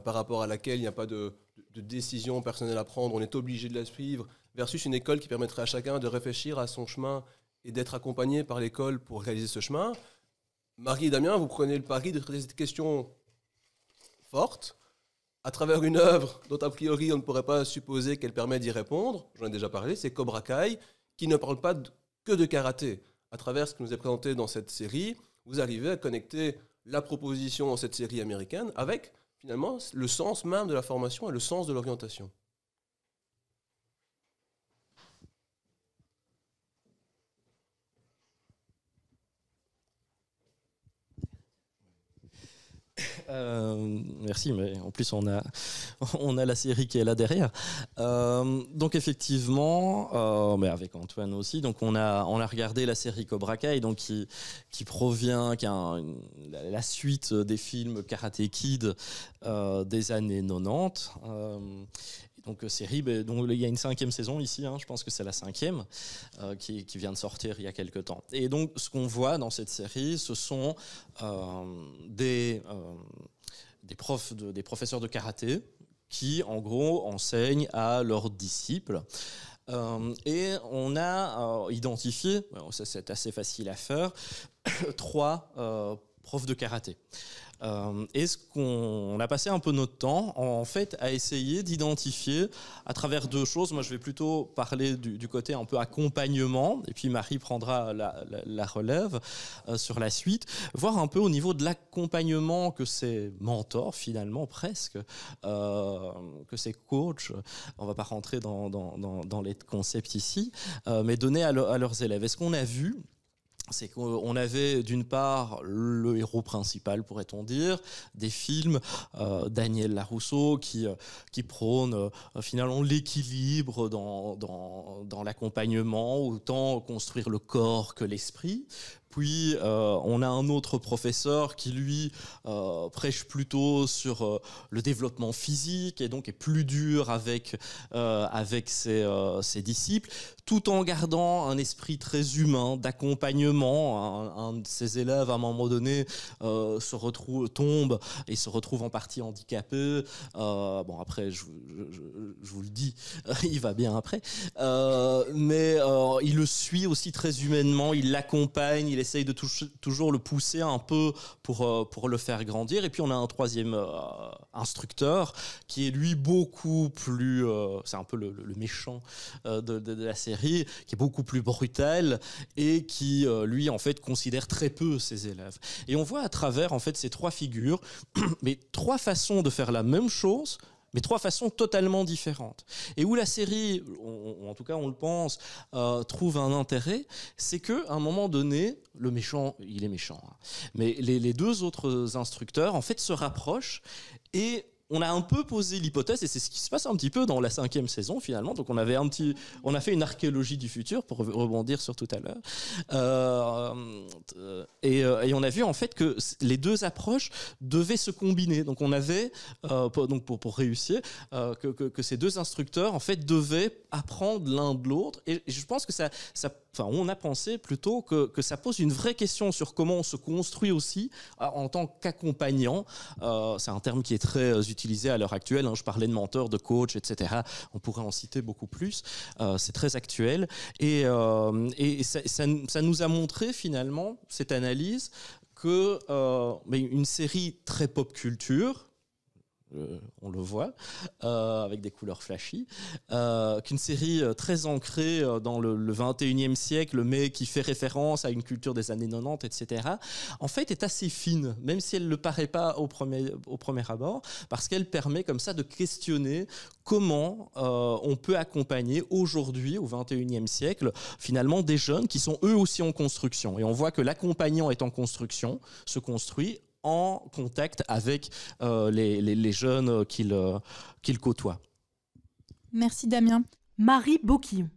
par rapport à laquelle il n'y a pas de, de décision personnelle à prendre, on est obligé de la suivre, versus une école qui permettrait à chacun de réfléchir à son chemin et d'être accompagné par l'école pour réaliser ce chemin. Marie et Damien, vous prenez le pari de traiter cette question forte à travers une œuvre dont a priori on ne pourrait pas supposer qu'elle permet d'y répondre. J'en ai déjà parlé, c'est Cobra Kai, qui ne parle pas que de karaté. À travers ce qui nous est présenté dans cette série, vous arrivez à connecter la proposition en cette série américaine avec finalement, le sens même de la formation est le sens de l'orientation. Euh, merci, mais en plus on a, on a la série qui est là derrière. Euh, donc effectivement, euh, mais avec Antoine aussi, donc on a, on a regardé la série Cobra Kai, donc qui, qui provient, qui la suite des films Karate Kid des années 90. Donc euh, série euh, dont il y a une cinquième saison ici, hein. je pense que c'est la cinquième, euh, qui, vient de sortir il y a quelques temps. Et donc ce qu'on voit dans cette série, ce sont des, des, profs des professeurs de karaté qui en gros enseignent à leurs disciples. et on a identifié, ça c'est assez facile à faire, trois profs de karaté est euh, ce qu'on a passé un peu notre temps, en fait, à essayer d'identifier à travers deux choses. Moi, je vais plutôt parler du, côté un peu accompagnement, et puis Marie prendra la, relève euh, sur la suite, voir un peu au niveau de l'accompagnement que ces mentors, finalement, presque, euh, que ces coachs, on va pas rentrer dans, les concepts ici, mais donner à leurs élèves. Est-ce qu'on a vu c'est qu'on avait d'une part le héros principal, pourrait-on dire, des films, euh, Daniel Larousseau, qui, euh, prône euh, finalement l'équilibre dans l'accompagnement, autant construire le corps que l'esprit, puis euh, on a un autre professeur qui lui euh, prêche plutôt sur euh, le développement physique et donc est plus dur avec avec ses, ses, disciples, tout en gardant un esprit très humain d'accompagnement. Un, de ses élèves à un moment donné se retrouve tombe et se retrouve en partie handicapé. bon après je, je, je, vous le dis, il va bien après, mais il le suit aussi très humainement, il l'accompagne, essaye de toujours le pousser un peu euh, pour, le faire grandir. Et puis on a un troisième euh, instructeur qui est lui beaucoup plus, euh, c'est un peu le, méchant de, de, la série, qui est beaucoup plus brutal et qui lui en fait considère très peu ses élèves. Et on voit à travers en fait ces trois figures, mais trois façons de faire la même chose mais trois façons totalement différentes. Et où la série, en tout cas on le pense, euh, trouve un intérêt, c'est que à un moment donné, le méchant, il est méchant, hein, mais les, les, deux autres instructeurs en fait se rapprochent et on a un peu posé l'hypothèse, et c'est ce qui se passe un petit peu dans la cinquième saison finalement. Donc on avait un petit, on a fait une archéologie du futur pour rebondir sur tout à l'heure, euh, euh, et, on a vu en fait que les deux approches devaient se combiner. Donc on avait euh, pour, donc pour, réussir que, ces deux instructeurs en fait devaient apprendre l'un de l'autre, et, je pense que ça, on a pensé plutôt que, que, ça pose une vraie question sur comment on se construit aussi en tant qu'accompagnant. c'est un terme qui est très utile utilisés à l'heure actuelle. Hein. je parlais de mentors, de coach, etc. On pourrait en citer beaucoup plus. Euh, c'est très actuel. Et, euh, et ça, nous a montré finalement, cette analyse, que euh, une série très pop culture on le voit, euh, avec des couleurs flashy, euh, qu'une série euh, très ancrée dans le, le, 21e siècle, mais qui fait référence à une culture des années 90, etc., en fait est assez fine, même si elle ne le paraît pas au premier, au premier abord, parce qu'elle permet comme ça de questionner comment on peut accompagner aujourd'hui, au 21e siècle, finalement des jeunes qui sont eux aussi en construction. Et on voit que l'accompagnant est en construction, se construit en contact avec euh, les, jeunes qu'il euh, qu'il côtoie. Merci Damien. Marie Bocquillon.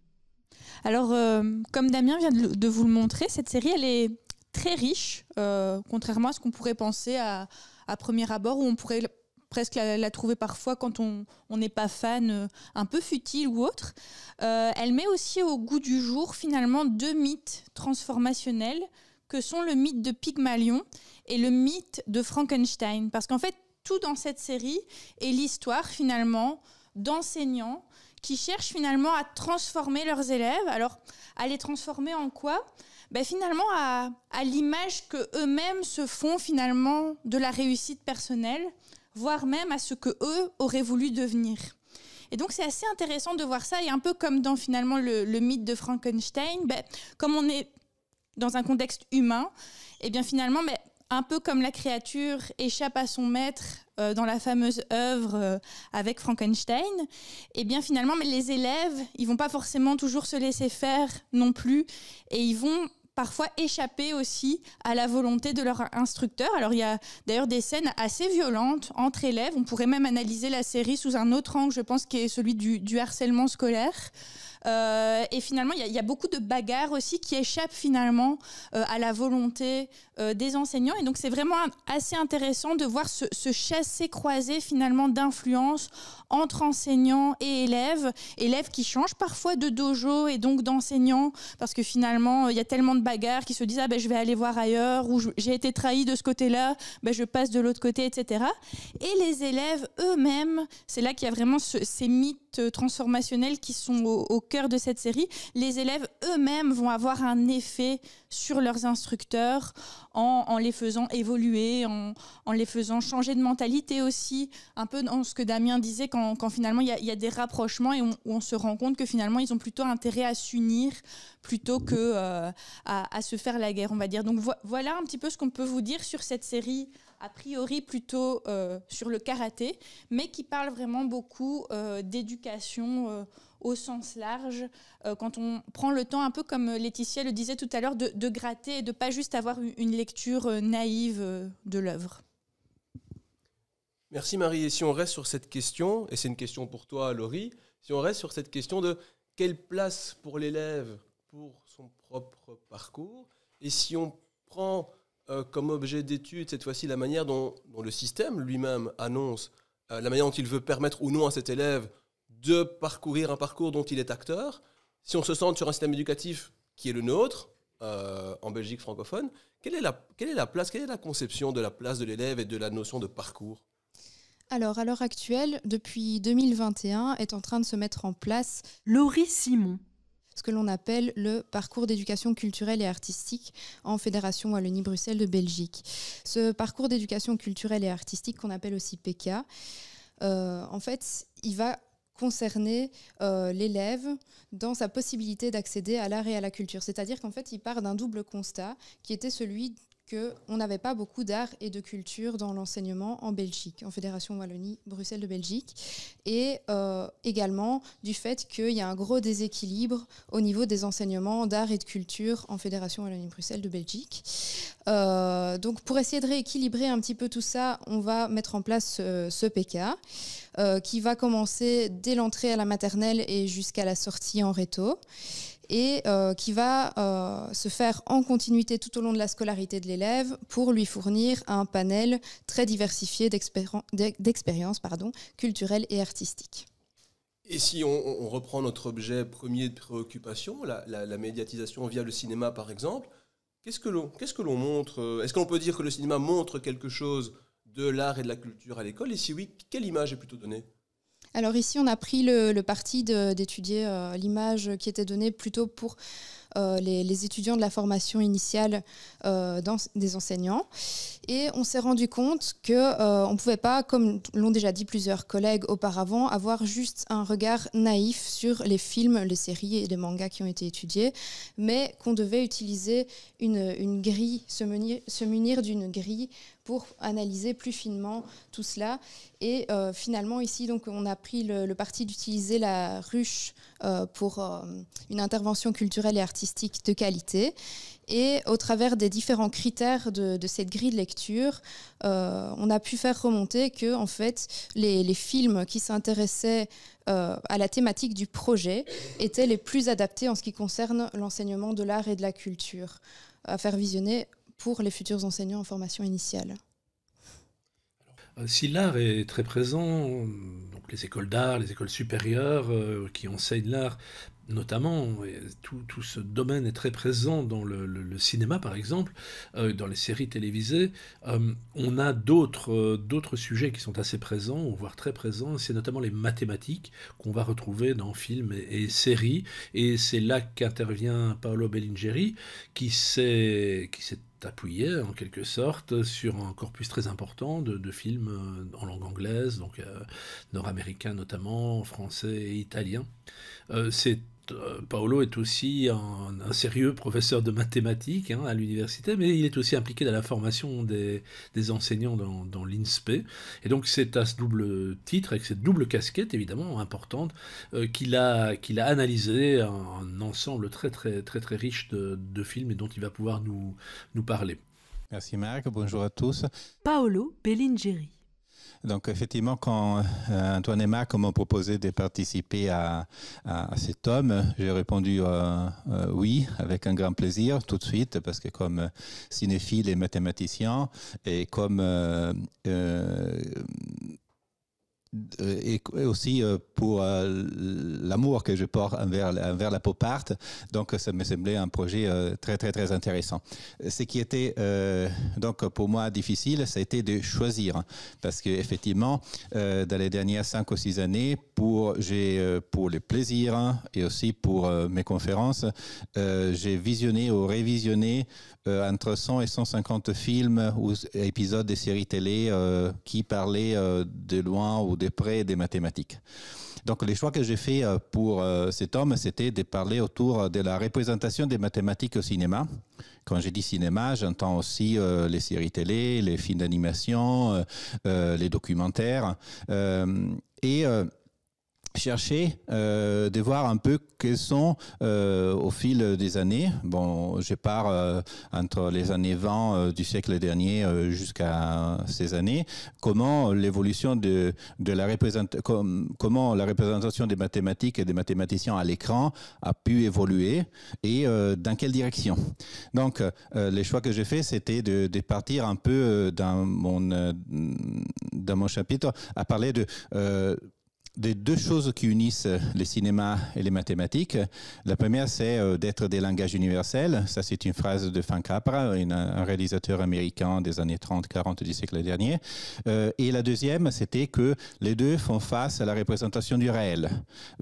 Alors, euh, comme Damien vient de vous le montrer, cette série, elle est très riche, contrairement à ce qu'on pourrait penser à, à, premier abord, où on pourrait presque la, trouver parfois quand on n'est pas fan, un peu futile ou autre. elle met aussi au goût du jour, finalement, deux mythes transformationnels que sont le mythe de Pygmalion et le mythe de Frankenstein. Parce qu'en fait, tout dans cette série est l'histoire finalement d'enseignants qui cherchent finalement à transformer leurs élèves. Alors, à les transformer en quoi ben Finalement, à, à l'image que eux-mêmes se font finalement de la réussite personnelle, voire même à ce que eux auraient voulu devenir. Et donc c'est assez intéressant de voir ça, et un peu comme dans finalement le, mythe de Frankenstein, ben, comme on est dans un contexte humain, et eh bien finalement, ben, un peu comme la créature échappe à son maître euh, dans la fameuse œuvre euh, avec Frankenstein, et eh bien finalement, mais les élèves, ils vont pas forcément toujours se laisser faire non plus, et ils vont parfois échapper aussi à la volonté de leur instructeur. Alors il y a d'ailleurs des scènes assez violentes entre élèves. On pourrait même analyser la série sous un autre angle, je pense, qui est celui du harcèlement scolaire. Euh, et finalement, il y, a beaucoup de bagarres aussi qui échappent finalement euh, à la volonté euh, des enseignants. Et donc, c'est vraiment assez intéressant de voir ce, ce chasser croisé finalement d'influence entre enseignants et élèves, élèves qui changent parfois de dojo et donc d'enseignants parce que finalement, il y a tellement de bagarres qui se disent ah ben je vais aller voir ailleurs ou j'ai été trahi de ce côté-là, ben je passe de l'autre côté, etc. Et les élèves eux-mêmes, c'est là qu'il y a vraiment ces mythes transformationnels transformationnelles qui sont au, cœur de cette série, les élèves eux-mêmes vont avoir un effet sur leurs instructeurs en, les faisant évoluer, en, les faisant changer de mentalité aussi, un peu dans ce que Damien disait quand, finalement il y, a des rapprochements et on, on se rend compte que finalement ils ont plutôt intérêt à s'unir plutôt que euh, à, se faire la guerre, on va dire. Donc voilà un petit peu ce qu'on peut vous dire sur cette série a priori plutôt euh, sur le karaté, mais qui parle vraiment beaucoup euh, d'éducation euh, au sens large, quand on prend le temps, un peu comme Laetitia le disait tout à l'heure, de, de, gratter et de pas juste avoir une lecture naïve de l'œuvre. Merci Marie. Et si on reste sur cette question, et c'est une question pour toi Laurie, si on reste sur cette question de quelle place pour l'élève pour son propre parcours, et si on prend euh, comme objet d'étude cette fois-ci la manière dont, le système lui-même annonce, euh, la manière dont il veut permettre ou non à cet élève de parcourir un parcours dont il est acteur, si on se centre sur un système éducatif qui est le nôtre, euh, en Belgique francophone, quelle est, la, quelle est la place, quelle est la conception de la place de l'élève et de la notion de parcours alors, à l'heure actuelle, depuis 2021, est en train de se mettre en place Laurie Simon, ce que l'on appelle le parcours d'éducation culturelle et artistique en Fédération Wallonie-Bruxelles de Belgique. Ce parcours d'éducation culturelle et artistique qu'on appelle aussi PK, euh, en fait, il va concerner euh, l'élève dans sa possibilité d'accéder à l'art et à la culture. C'est-à-dire qu'en fait, il part d'un double constat qui était celui qu'on n'avait pas beaucoup d'art et de culture dans l'enseignement en Belgique, en Fédération Wallonie-Bruxelles de Belgique, et euh, également du fait qu'il y a un gros déséquilibre au niveau des enseignements d'art et de culture en Fédération Wallonie-Bruxelles de Belgique. Euh, donc pour essayer de rééquilibrer un petit peu tout ça, on va mettre en place euh, ce, PK qui va commencer dès l'entrée à la maternelle et jusqu'à la sortie en réto et euh, qui va euh, se faire en continuité tout au long de la scolarité de l'élève pour lui fournir un panel très diversifié d'expériences culturelles et artistiques. Et si on, reprend notre objet premier de préoccupation, la, médiatisation via le cinéma par exemple, qu'est-ce que l'on montre euh, Est-ce qu'on peut dire que le cinéma montre quelque chose de l'art et de la culture à l'école Et si oui, quelle image est plutôt donnée alors ici, on a pris le, parti d'étudier euh, l'image qui était donnée plutôt pour euh, les, étudiants de la formation initiale euh, des enseignants. Et on s'est rendu compte qu'on euh, on ne pouvait pas, comme l'ont déjà dit plusieurs collègues auparavant, avoir juste un regard naïf sur les films, les séries et les mangas qui ont été étudiés, mais qu'on devait utiliser une, grille, se munir, se munir d'une grille pour analyser plus finement tout cela. Et finalement, ici, donc, on a pris le, parti d'utiliser la ruche pour une intervention culturelle et artistique de qualité. Et au travers des différents critères de, cette grille de lecture, euh, on a pu faire remonter que en fait, les, films qui s'intéressaient euh, à la thématique du projet étaient les plus adaptés en ce qui concerne l'enseignement de l'art et de la culture, à faire visionner pour les futurs enseignants en formation initiale. Euh, si l'art est très présent, donc les écoles d'art, les écoles supérieures qui enseignent l'art, notamment, tout, tout, ce domaine est très présent dans le, le, cinéma par exemple, euh, dans les séries télévisées, euh, on a d'autres euh, d'autres sujets qui sont assez présents, voire très présents, c'est notamment les mathématiques qu'on va retrouver dans films et, séries, et c'est là qu'intervient Paolo Bellingeri qui s'est appuyé en quelque sorte sur un corpus très important de, de films en langue anglaise, donc nord-américain notamment, français et italien. c'est euh, Paolo est aussi un, sérieux professeur de mathématiques hein, à l'université, mais il est aussi impliqué dans la formation des, enseignants dans, dans l'INSPE. Et donc c'est à ce double titre, avec cette double casquette évidemment importante, euh, qu'il a, a analysé un, ensemble très très très très riche de, films et dont il va pouvoir nous, nous parler. Merci Marc, bonjour à tous. Paolo Bellingeri. Donc effectivement, quand euh, Antoine et Marc m'ont proposé de participer à, à, à j'ai répondu euh, euh, oui avec un grand plaisir tout de suite, parce que comme cinéphile et mathématicien, et comme euh, et aussi euh, pour euh, l'amour que je porte envers, envers la pop art. Donc, ça me semblait un projet très, très, très intéressant. Ce qui était donc pour moi difficile, ça a été de choisir. Parce qu'effectivement, euh, dans les dernières cinq ou six années, pour, j'ai, pour le plaisir et aussi pour mes conférences, j'ai visionné ou révisionné euh, entre 100 et 150 films ou épisodes des séries télé euh, qui parlaient euh, de loin ou de près des mathématiques. Donc les choix que j'ai faits pour cet homme, c'était de parler autour de la représentation des mathématiques au cinéma. Quand j'ai dit cinéma, j'entends aussi les séries télé, les films d'animation, les documentaires. et chercher euh, de voir un peu quels sont euh, au fil des années. Bon, je pars euh, entre les années 20 du siècle dernier jusqu'à ces années. Comment l'évolution de, de la représentation, comment la représentation des mathématiques et des mathématiciens à l'écran a pu évoluer et dans quelle direction. Donc, les choix que j'ai fait, c'était de, de, partir un peu dans mon dans mon chapitre à parler de des deux choses qui unissent euh, les cinémas et les mathématiques. La première, c'est euh, d'être des langages universels. Ça, c'est une phrase de Frank Capra, un réalisateur américain des années 30, 40 du siècle dernier. Euh, et la deuxième, c'était que les deux font face à la représentation du réel.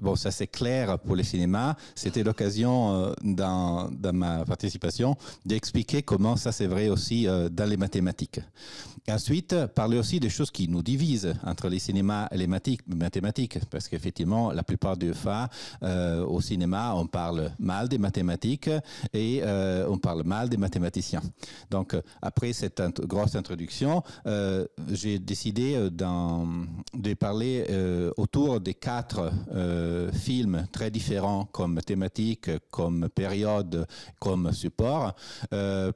Bon, ça, c'est clair pour les cinémas. C'était l'occasion, dans, dans, ma participation, d'expliquer comment ça, c'est vrai aussi dans les mathématiques. Ensuite, parler aussi des choses qui nous divisent entre les cinémas et les mathématiques parce qu'effectivement, la plupart des fois, euh, au cinéma, on parle mal des mathématiques et euh, on parle mal des mathématiciens. Donc, euh, après cette grosse introduction, j'ai décidé de parler autour des quatre films très différents comme thématique, comme période, comme support,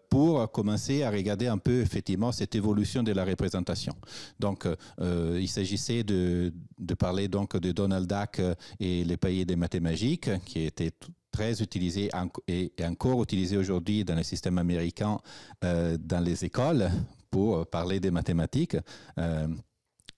pour commencer à regarder un peu, effectivement, cette évolution de la représentation. Donc, il s'agissait de de parler donc de Donald Duck euh, et les pays des mathématiques, qui était très utilisé et encore utilisé aujourd'hui dans le système américain, euh, dans les écoles, pour euh, parler des mathématiques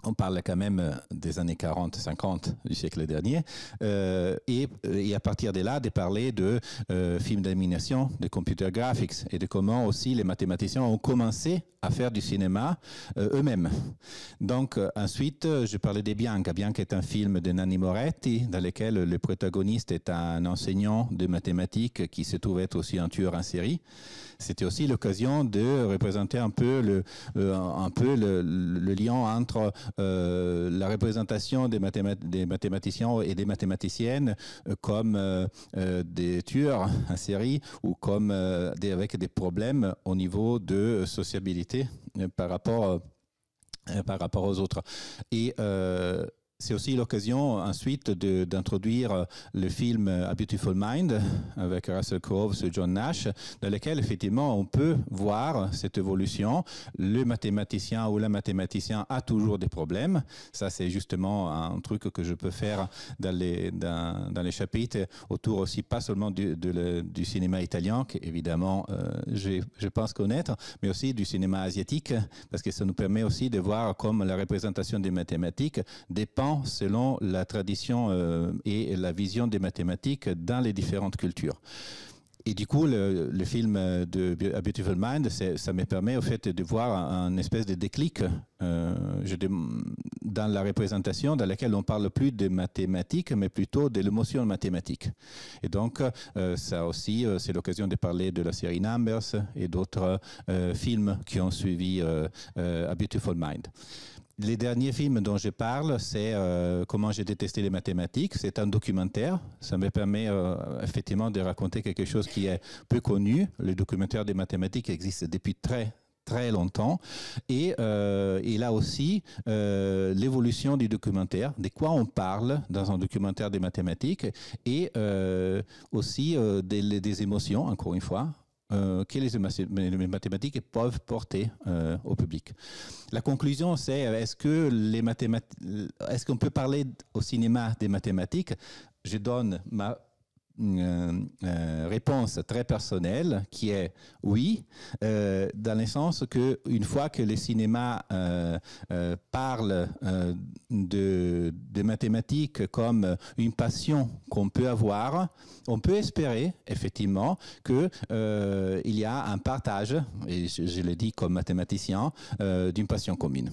on parle quand même euh, des années 40-50 du siècle dernier, euh, et, à partir de là, de parler de euh, films d'animation, de computer graphics, et de comment aussi les mathématiciens ont commencé à faire du cinéma eux-mêmes. Donc ensuite, je parlais des Bianca. Bianca est un film de Nanni Moretti, dans lequel le protagoniste est un enseignant de mathématiques qui se trouve être aussi un tueur en série. C'était aussi l'occasion de représenter un peu le, un peu le lien entre euh, la représentation des, mathématiciens et des mathématiciennes euh, comme euh, des tueurs en série ou comme des, avec des problèmes au niveau de sociabilité par rapport par rapport aux autres. Et c'est aussi l'occasion ensuite d'introduire euh, le film euh, A Beautiful Mind euh, avec Russell Crowe et John Nash, dans lequel effectivement on peut voir cette évolution. Le mathématicien ou la mathématicienne a toujours des problèmes. Ça, c'est justement un truc que je peux faire dans les, dans, les chapitres autour aussi, pas seulement du, du cinéma italien, que évidemment je pense connaître, mais aussi du cinéma asiatique, parce que ça nous permet aussi de voir comme la représentation des mathématiques dépend selon la tradition euh, et la vision des mathématiques dans les différentes cultures. Et du coup, le, film de A Beautiful Mind, ça me permet au fait de voir un, espèce de déclic euh, dans la représentation dans laquelle on parle plus de mathématiques, mais plutôt de l'émotion mathématique. Et donc, euh, ça aussi, c'est l'occasion de parler de la série Numbers et d'autres films qui ont suivi A Beautiful Mind les derniers films dont je parle, c'est euh, Comment j'ai détesté les mathématiques. C'est un documentaire. Ça me permet euh, effectivement de raconter quelque chose qui est peu connu. Le documentaire des mathématiques existe depuis très très longtemps. Et, euh, là aussi, l'évolution du documentaire, de quoi on parle dans un documentaire des mathématiques, et aussi des, des, émotions, encore une fois. Euh, que les mathématiques peuvent porter euh, au public. La conclusion, c'est euh, est-ce que les mathématiques, est-ce qu'on peut parler au cinéma des mathématiques Je donne ma euh, euh, réponse très personnelle qui est oui, euh, dans le sens que une fois que le cinéma parle de, mathématiques comme une passion qu'on peut avoir, on peut espérer effectivement que il y a un partage, et je, le dis comme mathématicien, d'une passion commune.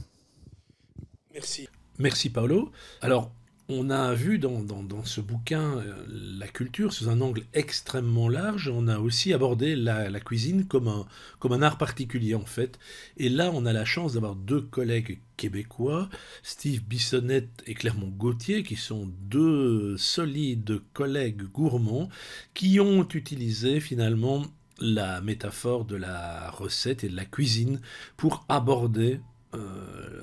Merci. Merci Paolo. Alors on a vu dans, ce bouquin euh, la culture sous un angle extrêmement large. On a aussi abordé la, cuisine comme un, comme un art particulier en fait. Et là, on a la chance d'avoir deux collègues québécois, Steve Bissonnette et Clermont Gauthier, qui sont deux solides collègues gourmands qui ont utilisé finalement la métaphore de la recette et de la cuisine pour aborder euh,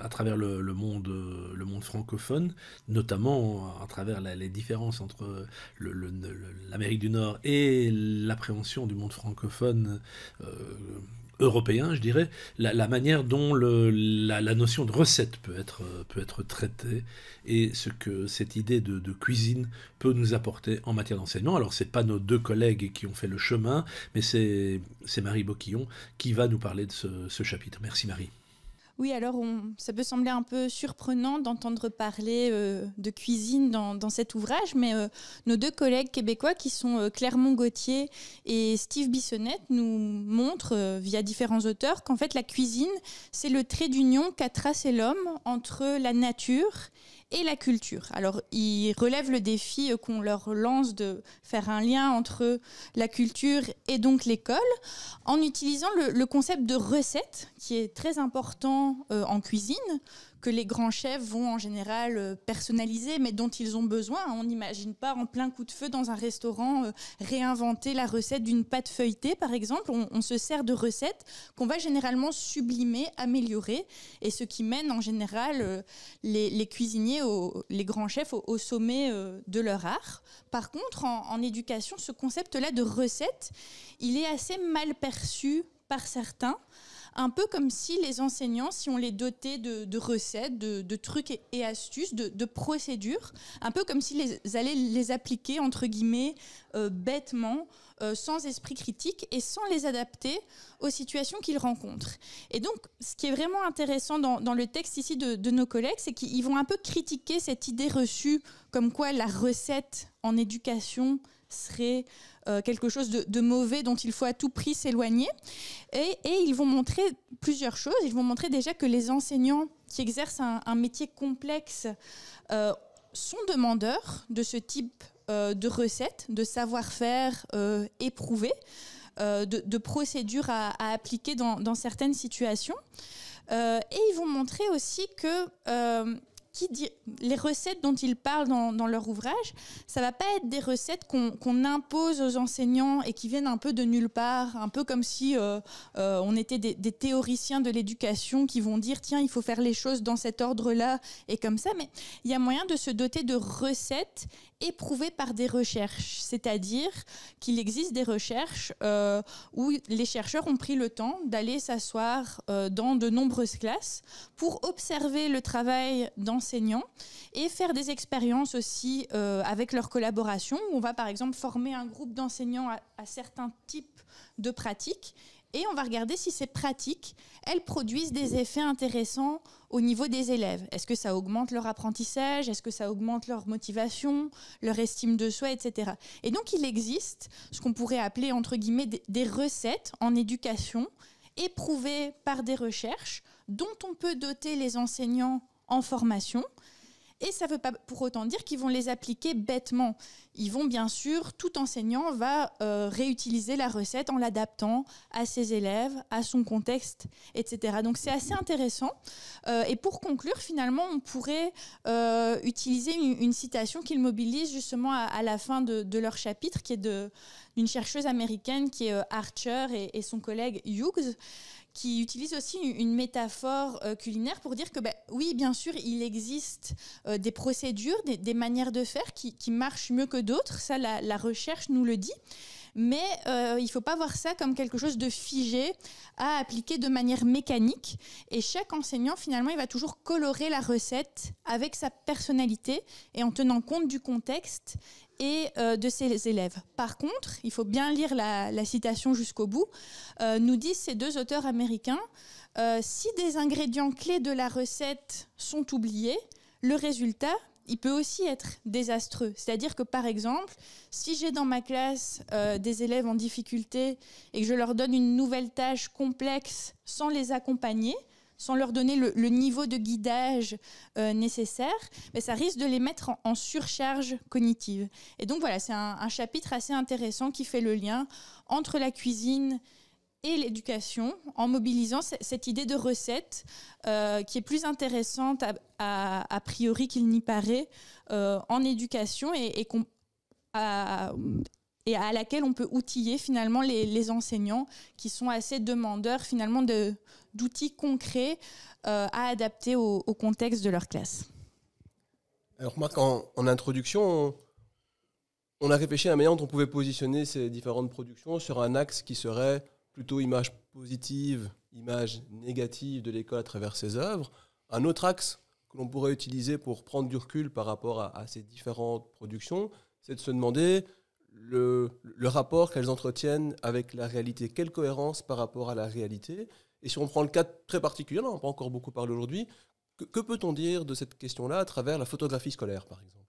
à travers le, monde, euh, le monde francophone, notamment à travers les différences entre l'Amérique du Nord et l'appréhension du monde francophone. Euh, européen, je dirais, la, manière dont la, notion de recette peut être, peut être traitée et ce que cette idée de, cuisine peut nous apporter en matière d'enseignement. Alors, ce n'est pas nos deux collègues qui ont fait le chemin, mais c'est Marie Boquillon qui va nous parler de ce, ce chapitre. Merci Marie. Oui, alors ça peut sembler un peu surprenant d'entendre parler euh, de cuisine dans, cet ouvrage, mais euh, nos deux collègues québécois qui sont euh, Clermont Gauthier et Steve Bissonnette nous montrent via différents auteurs qu'en fait la cuisine, c'est le trait d'union qu'a tracé l'homme entre la nature et la culture. Alors, ils relèvent le défi euh, qu'on leur lance de faire un lien entre la culture et donc l'école en utilisant le, concept de recette qui est très important euh, en cuisine que les grands chefs vont en général euh, personnaliser, mais dont ils ont besoin. On n'imagine pas en plein coup de feu dans un restaurant euh, réinventer la recette d'une pâte feuilletée, par exemple. On, se sert de recettes qu'on va généralement sublimer, améliorer, et ce qui mène en général euh, les, cuisiniers, les grands chefs au, sommet de leur art. Par contre, en éducation, ce concept-là de recette, il est assez mal perçu par certains un peu comme si les enseignants, si on les dotait de, recettes, de, trucs et, astuces, de, procédures, un peu comme si les allaient les appliquer entre guillemets euh, bêtement, euh, sans esprit critique et sans les adapter aux situations qu'ils rencontrent. Et donc, ce qui est vraiment intéressant dans, dans le texte ici de nos collègues, c'est qu'ils vont un peu critiquer cette idée reçue comme quoi la recette en éducation serait euh, quelque chose de, mauvais dont il faut à tout prix s'éloigner. Et, ils vont montrer plusieurs choses. Ils vont montrer déjà que les enseignants qui exercent un, métier complexe euh, sont demandeurs de ce type euh, de recettes, de savoir-faire éprouvé, de, procédures à, appliquer dans, certaines situations. et ils vont montrer aussi que qui les recettes dont ils parlent dans, leur ouvrage, ça va pas être des recettes qu'on impose aux enseignants et qui viennent un peu de nulle part, un peu comme si euh, euh, on était des théoriciens de l'éducation qui vont dire tiens il faut faire les choses dans cet ordre-là et comme ça, mais il y a moyen de se doter de recettes éprouvée par des recherches. C'est-à-dire qu'il existe des recherches euh, où les chercheurs ont pris le temps d'aller s'asseoir euh, dans de nombreuses classes pour observer le travail d'enseignants et faire des expériences aussi euh, avec leur collaboration. où On va par exemple former un groupe d'enseignants à certains types de pratiques et on va regarder si ces pratiques, elles produisent des effets intéressants au niveau des élèves. Est-ce que ça augmente leur apprentissage Est-ce que ça augmente leur motivation, leur estime de soi, etc. Et donc il existe ce qu'on pourrait appeler entre guillemets des recettes en éducation éprouvées par des recherches dont on peut doter les enseignants en formation et ça ne veut pas pour autant dire qu'ils vont les appliquer bêtement. Ils vont bien sûr, tout enseignant va euh, réutiliser la recette en l'adaptant à ses élèves, à son contexte, etc. Donc c'est assez intéressant. Euh, et pour conclure, finalement, on pourrait euh, utiliser une, citation qu'ils mobilisent justement à, la fin de leur chapitre, qui est de, d'une chercheuse américaine qui est euh, Archer et, son collègue Hughes, qui utilise aussi une, métaphore euh, culinaire pour dire que ben oui, bien sûr, il existe euh, des procédures, des, manières de faire qui, marchent mieux que d'autres. Ça, la recherche nous le dit mais euh, il ne faut pas voir ça comme quelque chose de figé à appliquer de manière mécanique. Et chaque enseignant, finalement, il va toujours colorer la recette avec sa personnalité et en tenant compte du contexte et euh, de ses élèves. Par contre, il faut bien lire la, citation jusqu'au bout, euh, nous disent ces deux auteurs américains, si des ingrédients clés de la recette sont oubliés, le résultat il peut aussi être désastreux. C'est-à-dire que, par exemple, si j'ai dans ma classe euh, des élèves en difficulté et que je leur donne une nouvelle tâche complexe sans les accompagner, sans leur donner le, niveau de guidage euh, nécessaire, mais ben, ça risque de les mettre en, surcharge cognitive. Et donc voilà, c'est un, un, chapitre assez intéressant qui fait le lien entre la cuisine et l'éducation en mobilisant cette idée de recette euh, qui est plus intéressante a priori qu'il n'y paraît euh, en éducation et, et, à, et, à, laquelle on peut outiller finalement les, les enseignants qui sont assez demandeurs finalement d'outils concrets euh, à adapter au, contexte de leur classe. Alors Marc, en, introduction, on... On a réfléchi à la manière dont on pouvait positionner ces différentes productions sur un axe qui serait plutôt image positive, image négative de l'école à travers ses œuvres. Un autre axe que l'on pourrait utiliser pour prendre du recul par rapport à, ces différentes productions, c'est de se demander le, rapport qu'elles entretiennent avec la réalité, quelle cohérence par rapport à la réalité. Et si on prend le cas très particulier, on n'a pas encore beaucoup parlé aujourd'hui, que peut-on dire de cette question-là à travers la photographie scolaire, par exemple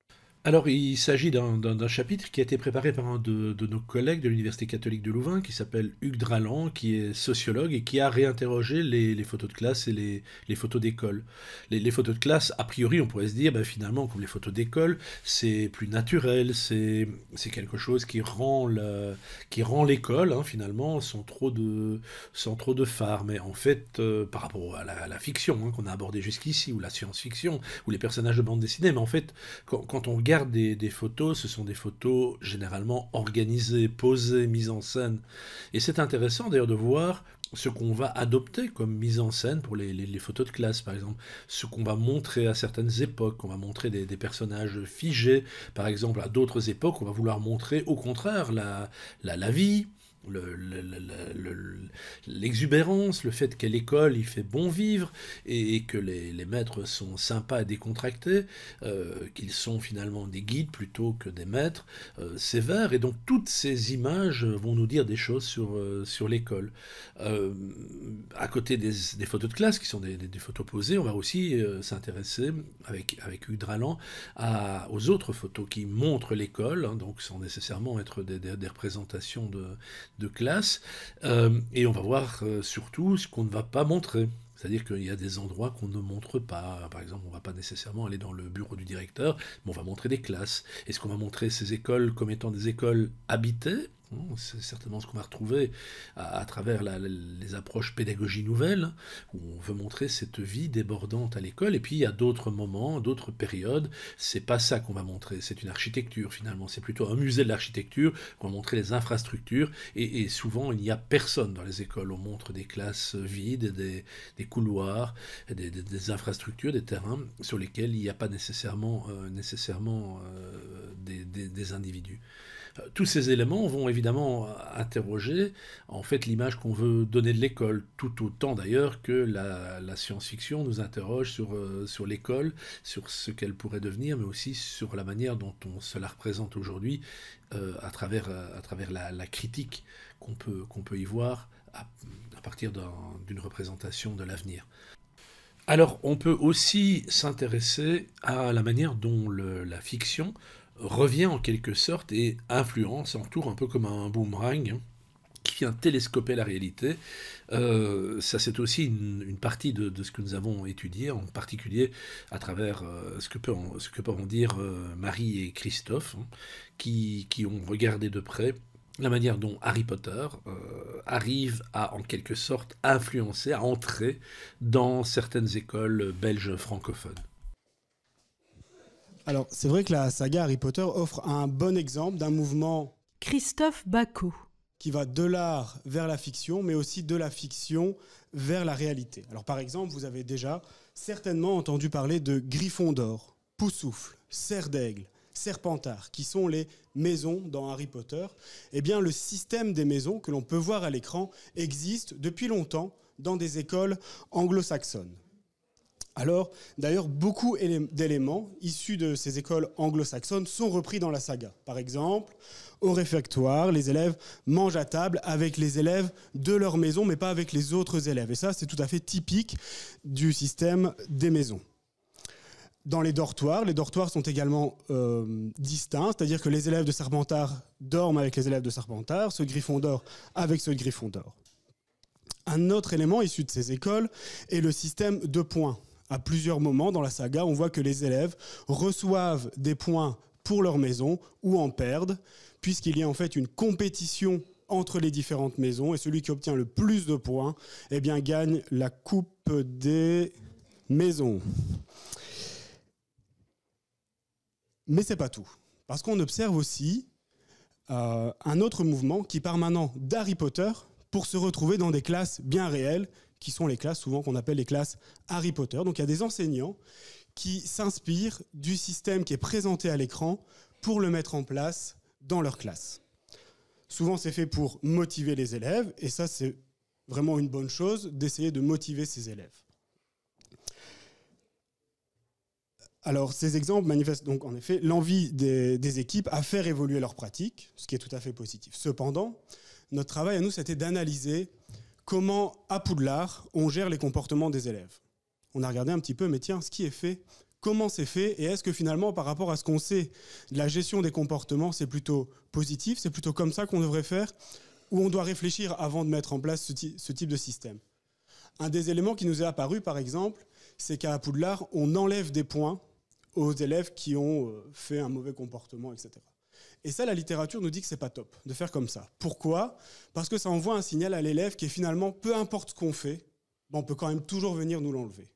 alors, il s'agit d'un chapitre qui a été préparé par un de, nos collègues de l'Université catholique de Louvain, qui s'appelle Hugues qui est sociologue et qui a réinterrogé les, photos de classe et les, photos d'école. Les, photos de classe, a priori, on pourrait se dire, ben, finalement, comme les photos d'école, c'est plus naturel, c'est quelque chose qui rend l'école, hein, finalement, sans trop, de, sans trop de phares. Mais en fait, euh, par rapport à la, fiction hein, qu'on a abordée jusqu'ici, ou la science-fiction, ou les personnages de bande dessinée, mais en fait, quand on regarde des, photos, ce sont des photos généralement organisées, posées, mises en scène. Et c'est intéressant d'ailleurs de voir ce qu'on va adopter comme mise en scène pour les, photos de classe, par exemple, ce qu'on va montrer à certaines époques, qu'on va montrer des, personnages figés, par exemple, à d'autres époques, on va vouloir montrer au contraire la, la vie, l'exubérance, le, fait qu'à l'école il fait bon vivre et, que les, maîtres sont sympas et décontractés, euh, qu'ils sont finalement des guides plutôt que des maîtres sévères. Euh, et donc toutes ces images vont nous dire des choses sur, euh, sur l'école. à côté des, photos de classe qui sont des, photos posées, on va aussi s'intéresser avec, avec Hugues à, aux autres photos qui montrent l'école, hein, donc sans nécessairement être des, représentations de de classe. Euh, et on va voir euh, surtout ce qu'on ne va pas montrer. C'est-à-dire qu'il y a des endroits qu'on ne montre pas. Par exemple, on ne va pas nécessairement aller dans le bureau du directeur, mais on va montrer des classes. Est-ce qu'on va montrer ces écoles comme étant des écoles habitées Hein, c'est certainement ce qu'on va retrouver à, travers les approches pédagogie nouvelles, où on veut montrer cette vie débordante à l'école. Et puis, il y a d'autres moments, d'autres périodes, c'est pas ça qu'on va montrer. C'est une architecture, finalement. C'est plutôt un musée de l'architecture on va montrer les infrastructures. Et, souvent, il n'y a personne dans les écoles. On montre des classes vides, des, couloirs, des, infrastructures, des terrains sur lesquels il n'y a pas nécessairement, euh, nécessairement euh, des individus. Euh, tous ces éléments vont évidemment euh, interroger en fait l'image qu'on veut donner de l'école, tout autant d'ailleurs que la, science-fiction nous interroge sur, euh, sur l'école, sur ce qu'elle pourrait devenir, mais aussi sur la manière dont on se la représente aujourd'hui à travers, à travers la, critique qu'on peut, peut y voir à, partir d'une représentation de l'avenir. Alors on peut aussi s'intéresser à la manière dont la fiction revient en quelque sorte et influence, entoure un peu comme un boomerang hein, qui vient télescoper la réalité. Euh, ça, c'est aussi une, partie de, ce que nous avons étudié, en particulier à travers euh, ce, que peuvent dire euh, Marie et Christophe, hein, qui, qui, ont regardé de près la manière dont Harry Potter arrive à, en quelque sorte, influencer, à entrer dans certaines écoles belges francophones. Alors, c'est vrai que la saga Harry Potter offre un bon exemple d'un mouvement. Christophe Bacot. Qui va de l'art vers la fiction, mais aussi de la fiction vers la réalité. Alors, par exemple, vous avez déjà certainement entendu parler de Griffon d'Or, Poussoufle, Serre d'Aigle, Serpentard, qui sont les maisons dans Harry Potter. Eh bien, le système des maisons que l'on peut voir à l'écran existe depuis longtemps dans des écoles anglo-saxonnes. Alors, d'ailleurs, beaucoup d'éléments issus de ces écoles anglo-saxonnes sont repris dans la saga. Par exemple, au réfectoire, les élèves mangent à table avec les élèves de leur maison, mais pas avec les autres élèves. Et ça, c'est tout à fait typique du système des maisons. Dans les dortoirs, les dortoirs sont également euh, distincts, c'est-à-dire que les élèves de Serpentard dorment avec les élèves de Serpentard, ce griffon d'or avec ce griffon d'or. Un autre élément issu de ces écoles est le système de points à plusieurs moments dans la saga, on voit que les élèves reçoivent des points pour leur maison ou en perdent, puisqu'il y a en fait une compétition entre les différentes maisons et celui qui obtient le plus de points eh bien, gagne la coupe des maisons. Mais c'est pas tout, parce qu'on observe aussi euh, un autre mouvement qui part maintenant d'Harry Potter pour se retrouver dans des classes bien réelles qui sont les classes souvent qu'on appelle les classes Harry Potter. Donc il y a des enseignants qui s'inspirent du système qui est présenté à l'écran pour le mettre en place dans leur classe. Souvent c'est fait pour motiver les élèves et ça c'est vraiment une bonne chose d'essayer de motiver ses élèves. Alors, ces exemples manifestent donc en effet l'envie des, équipes à faire évoluer leur pratique, ce qui est tout à fait positif. Cependant, notre travail à nous, c'était d'analyser comment à Poudlard on gère les comportements des élèves. On a regardé un petit peu, mais tiens, ce qui est fait, comment c'est fait, et est-ce que finalement par rapport à ce qu'on sait de la gestion des comportements, c'est plutôt positif, c'est plutôt comme ça qu'on devrait faire, ou on doit réfléchir avant de mettre en place ce, ce type de système. Un des éléments qui nous est apparu, par exemple, c'est qu'à Poudlard, on enlève des points aux élèves qui ont euh, fait un mauvais comportement, etc. Et ça, la littérature nous dit que c'est pas top de faire comme ça. Pourquoi Parce que ça envoie un signal à l'élève qui est finalement, peu importe ce qu'on fait, ben, on peut quand même toujours venir nous l'enlever.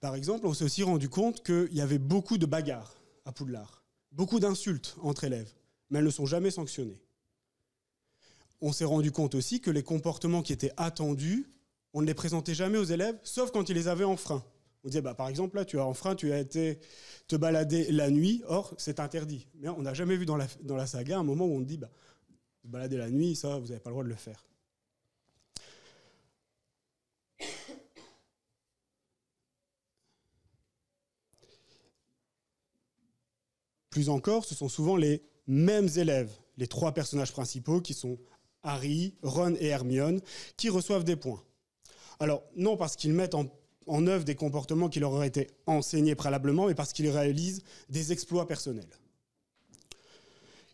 Par exemple, on s'est aussi rendu compte qu'il y avait beaucoup de bagarres à Poudlard, beaucoup d'insultes entre élèves, mais elles ne sont jamais sanctionnées. On s'est rendu compte aussi que les comportements qui étaient attendus, on ne les présentait jamais aux élèves, sauf quand ils les avaient frein. On disait, bah, par exemple, là, tu as enfreint, tu as été te balader la nuit, or, c'est interdit. Mais on n'a jamais vu dans la, dans la saga un moment où on dit, bah, balader la nuit, ça, vous n'avez pas le droit de le faire. Plus encore, ce sont souvent les mêmes élèves, les trois personnages principaux qui sont Harry, Ron et Hermione, qui reçoivent des points. Alors, non parce qu'ils mettent en en œuvre des comportements qui leur auraient été enseignés préalablement, mais parce qu'ils réalisent des exploits personnels,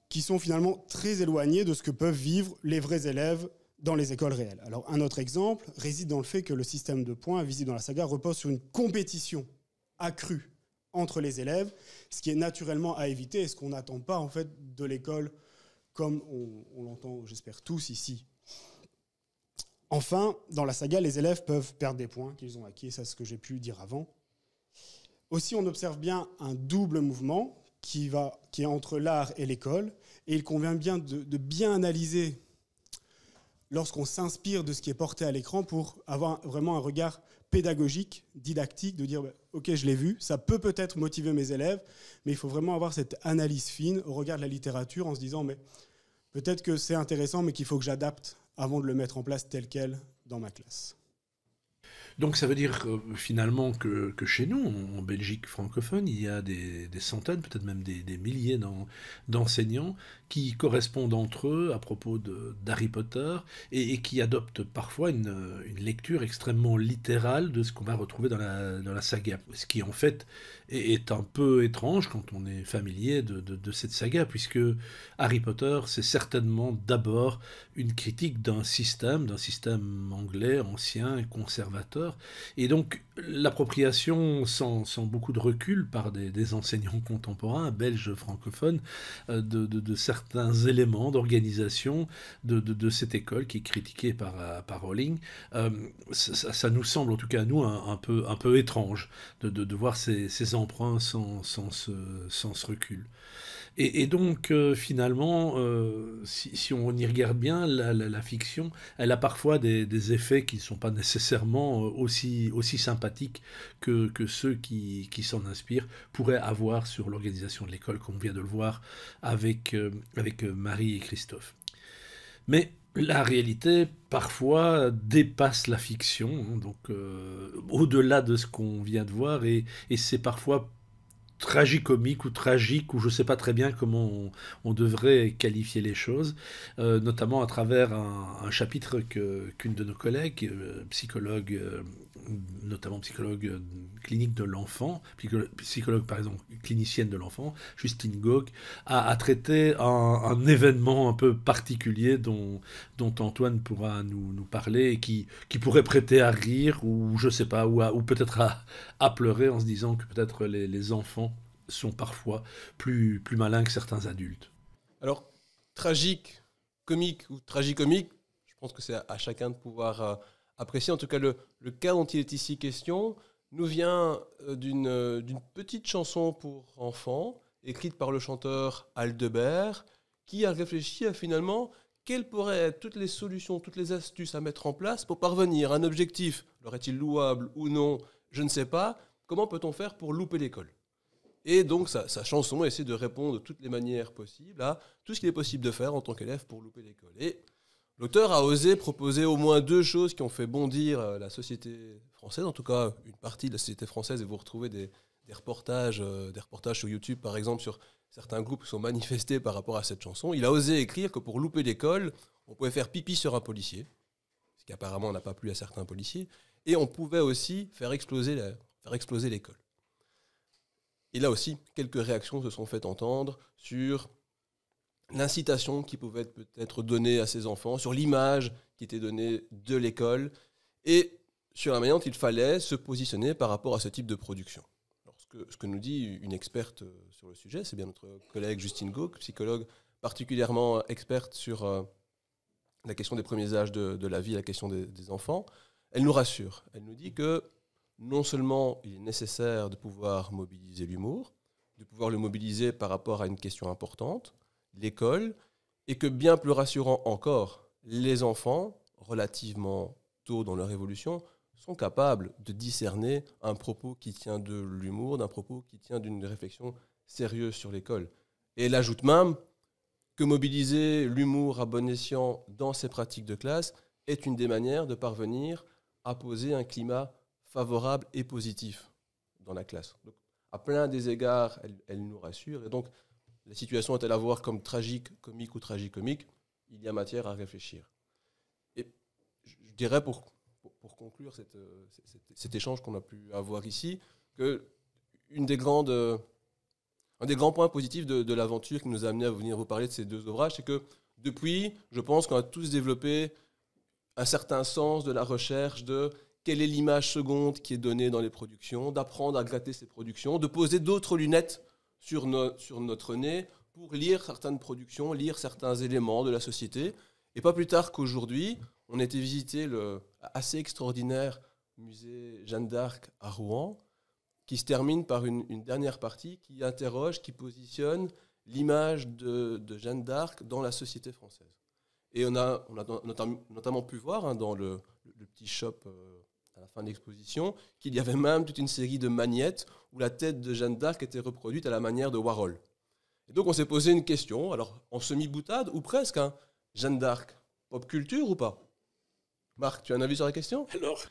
qui sont finalement très éloignés de ce que peuvent vivre les vrais élèves dans les écoles réelles. Alors un autre exemple réside dans le fait que le système de points visible dans la saga repose sur une compétition accrue entre les élèves, ce qui est naturellement à éviter et ce qu'on n'attend pas en fait de l'école comme on l'entend, j'espère tous ici, Enfin, dans la saga, les élèves peuvent perdre des points qu'ils ont acquis, c'est ce que j'ai pu dire avant. Aussi, on observe bien un double mouvement qui, va, qui est entre l'art et l'école, et il convient bien de, bien analyser lorsqu'on s'inspire de ce qui est porté à l'écran pour avoir vraiment un regard pédagogique, didactique, de dire, bah, OK, je l'ai vu, ça peut peut-être motiver mes élèves, mais il faut vraiment avoir cette analyse fine au regard de la littérature en se disant, mais peut-être que c'est intéressant, mais qu'il faut que j'adapte avant de le mettre en place tel quel dans ma classe. Donc ça veut dire finalement que, chez nous, en Belgique francophone, il y a des, centaines, peut-être même des, milliers d'enseignants qui correspondent entre eux à propos d'Harry Potter et, qui adoptent parfois une, lecture extrêmement littérale de ce qu'on va retrouver dans la, dans la saga. Ce qui en fait est, un peu étrange quand on est familier de, de cette saga, puisque Harry Potter, c'est certainement d'abord une critique d'un système, d'un système anglais ancien, conservateur, et donc l'appropriation sans, beaucoup de recul par des, enseignants contemporains, belges, francophones, euh, de, certains éléments d'organisation de, cette école qui est critiquée par, euh, par euh, ça, nous semble, en tout cas à nous, un, peu, étrange de, voir ces, emprunts sans, sans ce recul. Et, donc, euh, finalement, euh, si, on y regarde bien, la, fiction, elle a parfois des, effets qui ne sont pas nécessairement euh, aussi, aussi sympathiques que, ceux qui, s'en inspirent pourraient avoir sur l'organisation de l'école, comme on vient de le voir avec, avec Marie et Christophe. Mais la réalité parfois dépasse la fiction, hein, donc au-delà de ce qu'on vient de voir, et, et c'est parfois tragicomique ou tragique, ou je ne sais pas très bien comment on, devrait qualifier les choses, euh, notamment à travers un, chapitre qu'une de nos collègues, euh, psychologue, euh, notamment psychologue clinique de l'enfant, psychologue, par exemple clinicienne de l'enfant, Justine Gauck, a, traité un, événement un peu particulier dont, dont Antoine pourra nous, parler et qui, qui pourrait prêter à rire ou je ne sais pas, ou, ou peut-être à, à pleurer en se disant que peut-être les enfants sont parfois plus, plus malins que certains adultes. Alors, tragique, comique ou tragicomique, je pense que c'est à, chacun de pouvoir euh, apprécier. En tout cas, le, cas dont il est ici question nous vient euh, euh, d'une petite chanson pour enfants, écrite par le chanteur Aldebert, qui a réfléchi à finalement quelles pourraient être toutes les solutions, toutes les astuces à mettre en place pour parvenir à un objectif. Leur est-il louable ou non Je ne sais pas. Comment peut-on faire pour louper l'école et donc, sa, chanson essaie de répondre de toutes les manières possibles à tout ce qu'il est possible de faire en tant qu'élève pour louper l'école. Et l'auteur a osé proposer au moins deux choses qui ont fait bondir euh, la société française, en tout cas une partie de la société française, et vous retrouvez des, reportages, euh, des reportages sur YouTube, par exemple, sur certains groupes qui sont manifestés par rapport à cette chanson. Il a osé écrire que pour louper l'école, on pouvait faire pipi sur un policier, ce qui apparemment n'a pas plu à certains policiers, et on pouvait aussi faire exploser faire exploser l'école. Et là aussi, quelques réactions se sont faites entendre sur l'incitation qui pouvait être peut-être donnée à ces enfants, sur l'image qui était donnée de l'école, et sur la manière dont il fallait se positionner par rapport à ce type de production. Alors, ce, que, nous dit une experte euh, sur le sujet, c'est bien notre collègue Justine Gauck, psychologue particulièrement experte sur euh, la question des premiers âges de, la vie, la question des, des enfants, elle nous rassure. Elle nous dit que non seulement il est nécessaire de pouvoir mobiliser l'humour, de pouvoir le mobiliser par rapport à une question importante, l'école, et que bien plus rassurant encore, les enfants, relativement tôt dans leur évolution, sont capables de discerner un propos qui tient de l'humour, d'un propos qui tient d'une réflexion sérieuse sur l'école. Et elle ajoute même que mobiliser l'humour à bon escient dans ses pratiques de classe est une des manières de parvenir à poser un climat favorable et positif dans la classe. à plein des égards, elle, nous rassure. Et donc, la situation est-elle à voir comme tragique, comique ou tragique-comique Il y a matière à réfléchir. Et je dirais pour, pour, conclure euh, cet échange qu'on a pu avoir ici, que une des grandes, euh, un des grands points positifs de, de l'aventure qui nous a amené à venir vous parler de ces deux ouvrages, c'est que depuis, je pense qu'on a tous développé un certain sens de la recherche de quelle est l'image seconde qui est donnée dans les productions, d'apprendre à gratter ces productions, de poser d'autres lunettes sur, sur notre nez pour lire certaines productions, lire certains éléments de la société. Et pas plus tard qu'aujourd'hui, on était visiter le assez extraordinaire musée Jeanne d'Arc à Rouen, qui se termine par une, dernière partie qui interroge, qui positionne l'image de, Jeanne d'Arc dans la société française. Et on a, on a notamment pu voir hein, dans le, petit shop euh, à la fin de l'exposition, qu'il y avait même toute une série de magnettes où la tête de Jeanne d'Arc était reproduite à la manière de Warhol. Et donc on s'est posé une question, alors en semi-boutade ou presque, hein, Jeanne d'Arc, pop culture ou pas Marc, tu as un avis sur la question Alors,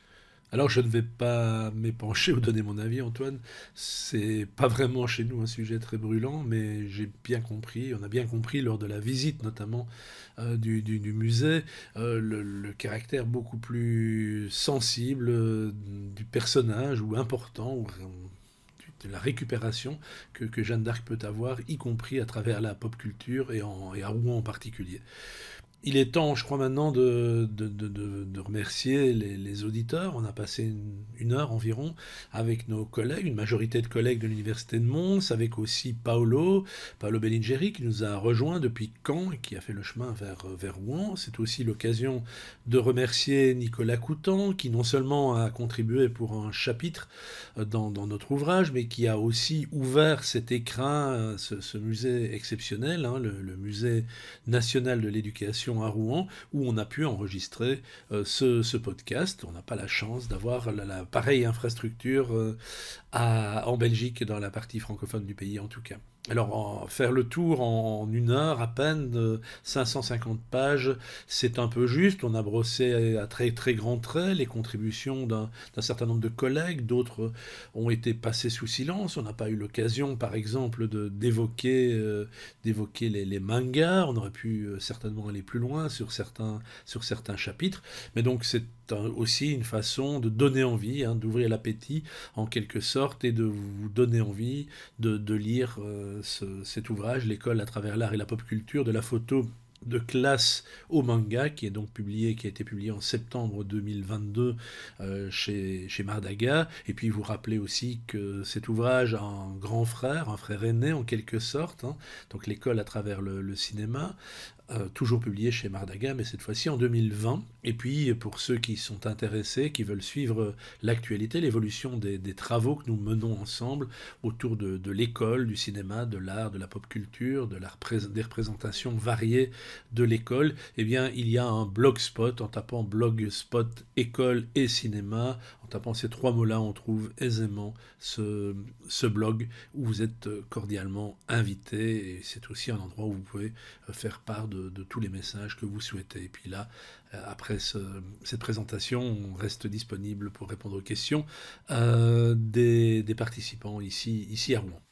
alors je ne vais pas m'épancher ou donner mon avis, Antoine. C'est pas vraiment chez nous un sujet très brûlant, mais j'ai bien compris, on a bien compris lors de la visite notamment euh, du, du, musée, euh, le, caractère beaucoup plus sensible euh, du personnage ou important de la récupération que, que Jeanne d'Arc peut avoir, y compris à travers la pop culture et, en, et à Rouen en particulier il est temps, je crois maintenant, de, de, remercier les, auditeurs. On a passé une, heure environ avec nos collègues, une majorité de collègues de l'Université de Mons, avec aussi Paolo, Paolo Bellingeri, qui nous a rejoints depuis Caen et qui a fait le chemin vers, vers Rouen. C'est aussi l'occasion de remercier Nicolas Coutan, qui non seulement a contribué pour un chapitre dans, notre ouvrage, mais qui a aussi ouvert cet écrin, ce, musée exceptionnel, hein, le Musée national de l'éducation à Rouen où on a pu enregistrer euh, ce, podcast. On n'a pas la chance d'avoir la, pareille infrastructure euh, en Belgique, dans la partie francophone du pays en tout cas. Alors, faire le tour en, une heure, à peine, de 550 pages, c'est un peu juste. On a brossé à très très grands traits les contributions d'un certain nombre de collègues. D'autres ont été passés sous silence. On n'a pas eu l'occasion, par exemple, d'évoquer euh, les, mangas. On aurait pu euh, certainement aller plus loin sur certains, sur certains chapitres. Mais donc, c'est aussi une façon de donner envie, hein, d'ouvrir l'appétit en quelque sorte et de vous donner envie de, lire euh, cet ouvrage, L'école à travers l'art et la pop culture, de la photo de classe au manga qui est donc publié qui a été publié en septembre 2022 euh, chez, Mardaga et puis vous rappelez aussi que cet ouvrage a un grand frère un frère aîné en quelque sorte hein, donc l'école à travers le cinéma euh, toujours publié chez Mardaga, mais cette fois-ci en 2020. Et puis, pour ceux qui sont intéressés, qui veulent suivre euh, l'actualité, l'évolution des, travaux que nous menons ensemble autour de, l'école, du cinéma, de l'art, de la pop culture, de des représentations variées de l'école, eh bien, il y a un blogspot en tapant blogspot école et cinéma tapant ces trois mots-là, on trouve aisément ce, ce, blog où vous êtes euh, cordialement invité et c'est aussi un endroit où vous pouvez euh, faire part de, tous les messages que vous souhaitez. Et puis là, euh, après cette présentation, on reste disponible pour répondre aux questions des, participants ici, ici à Rouen.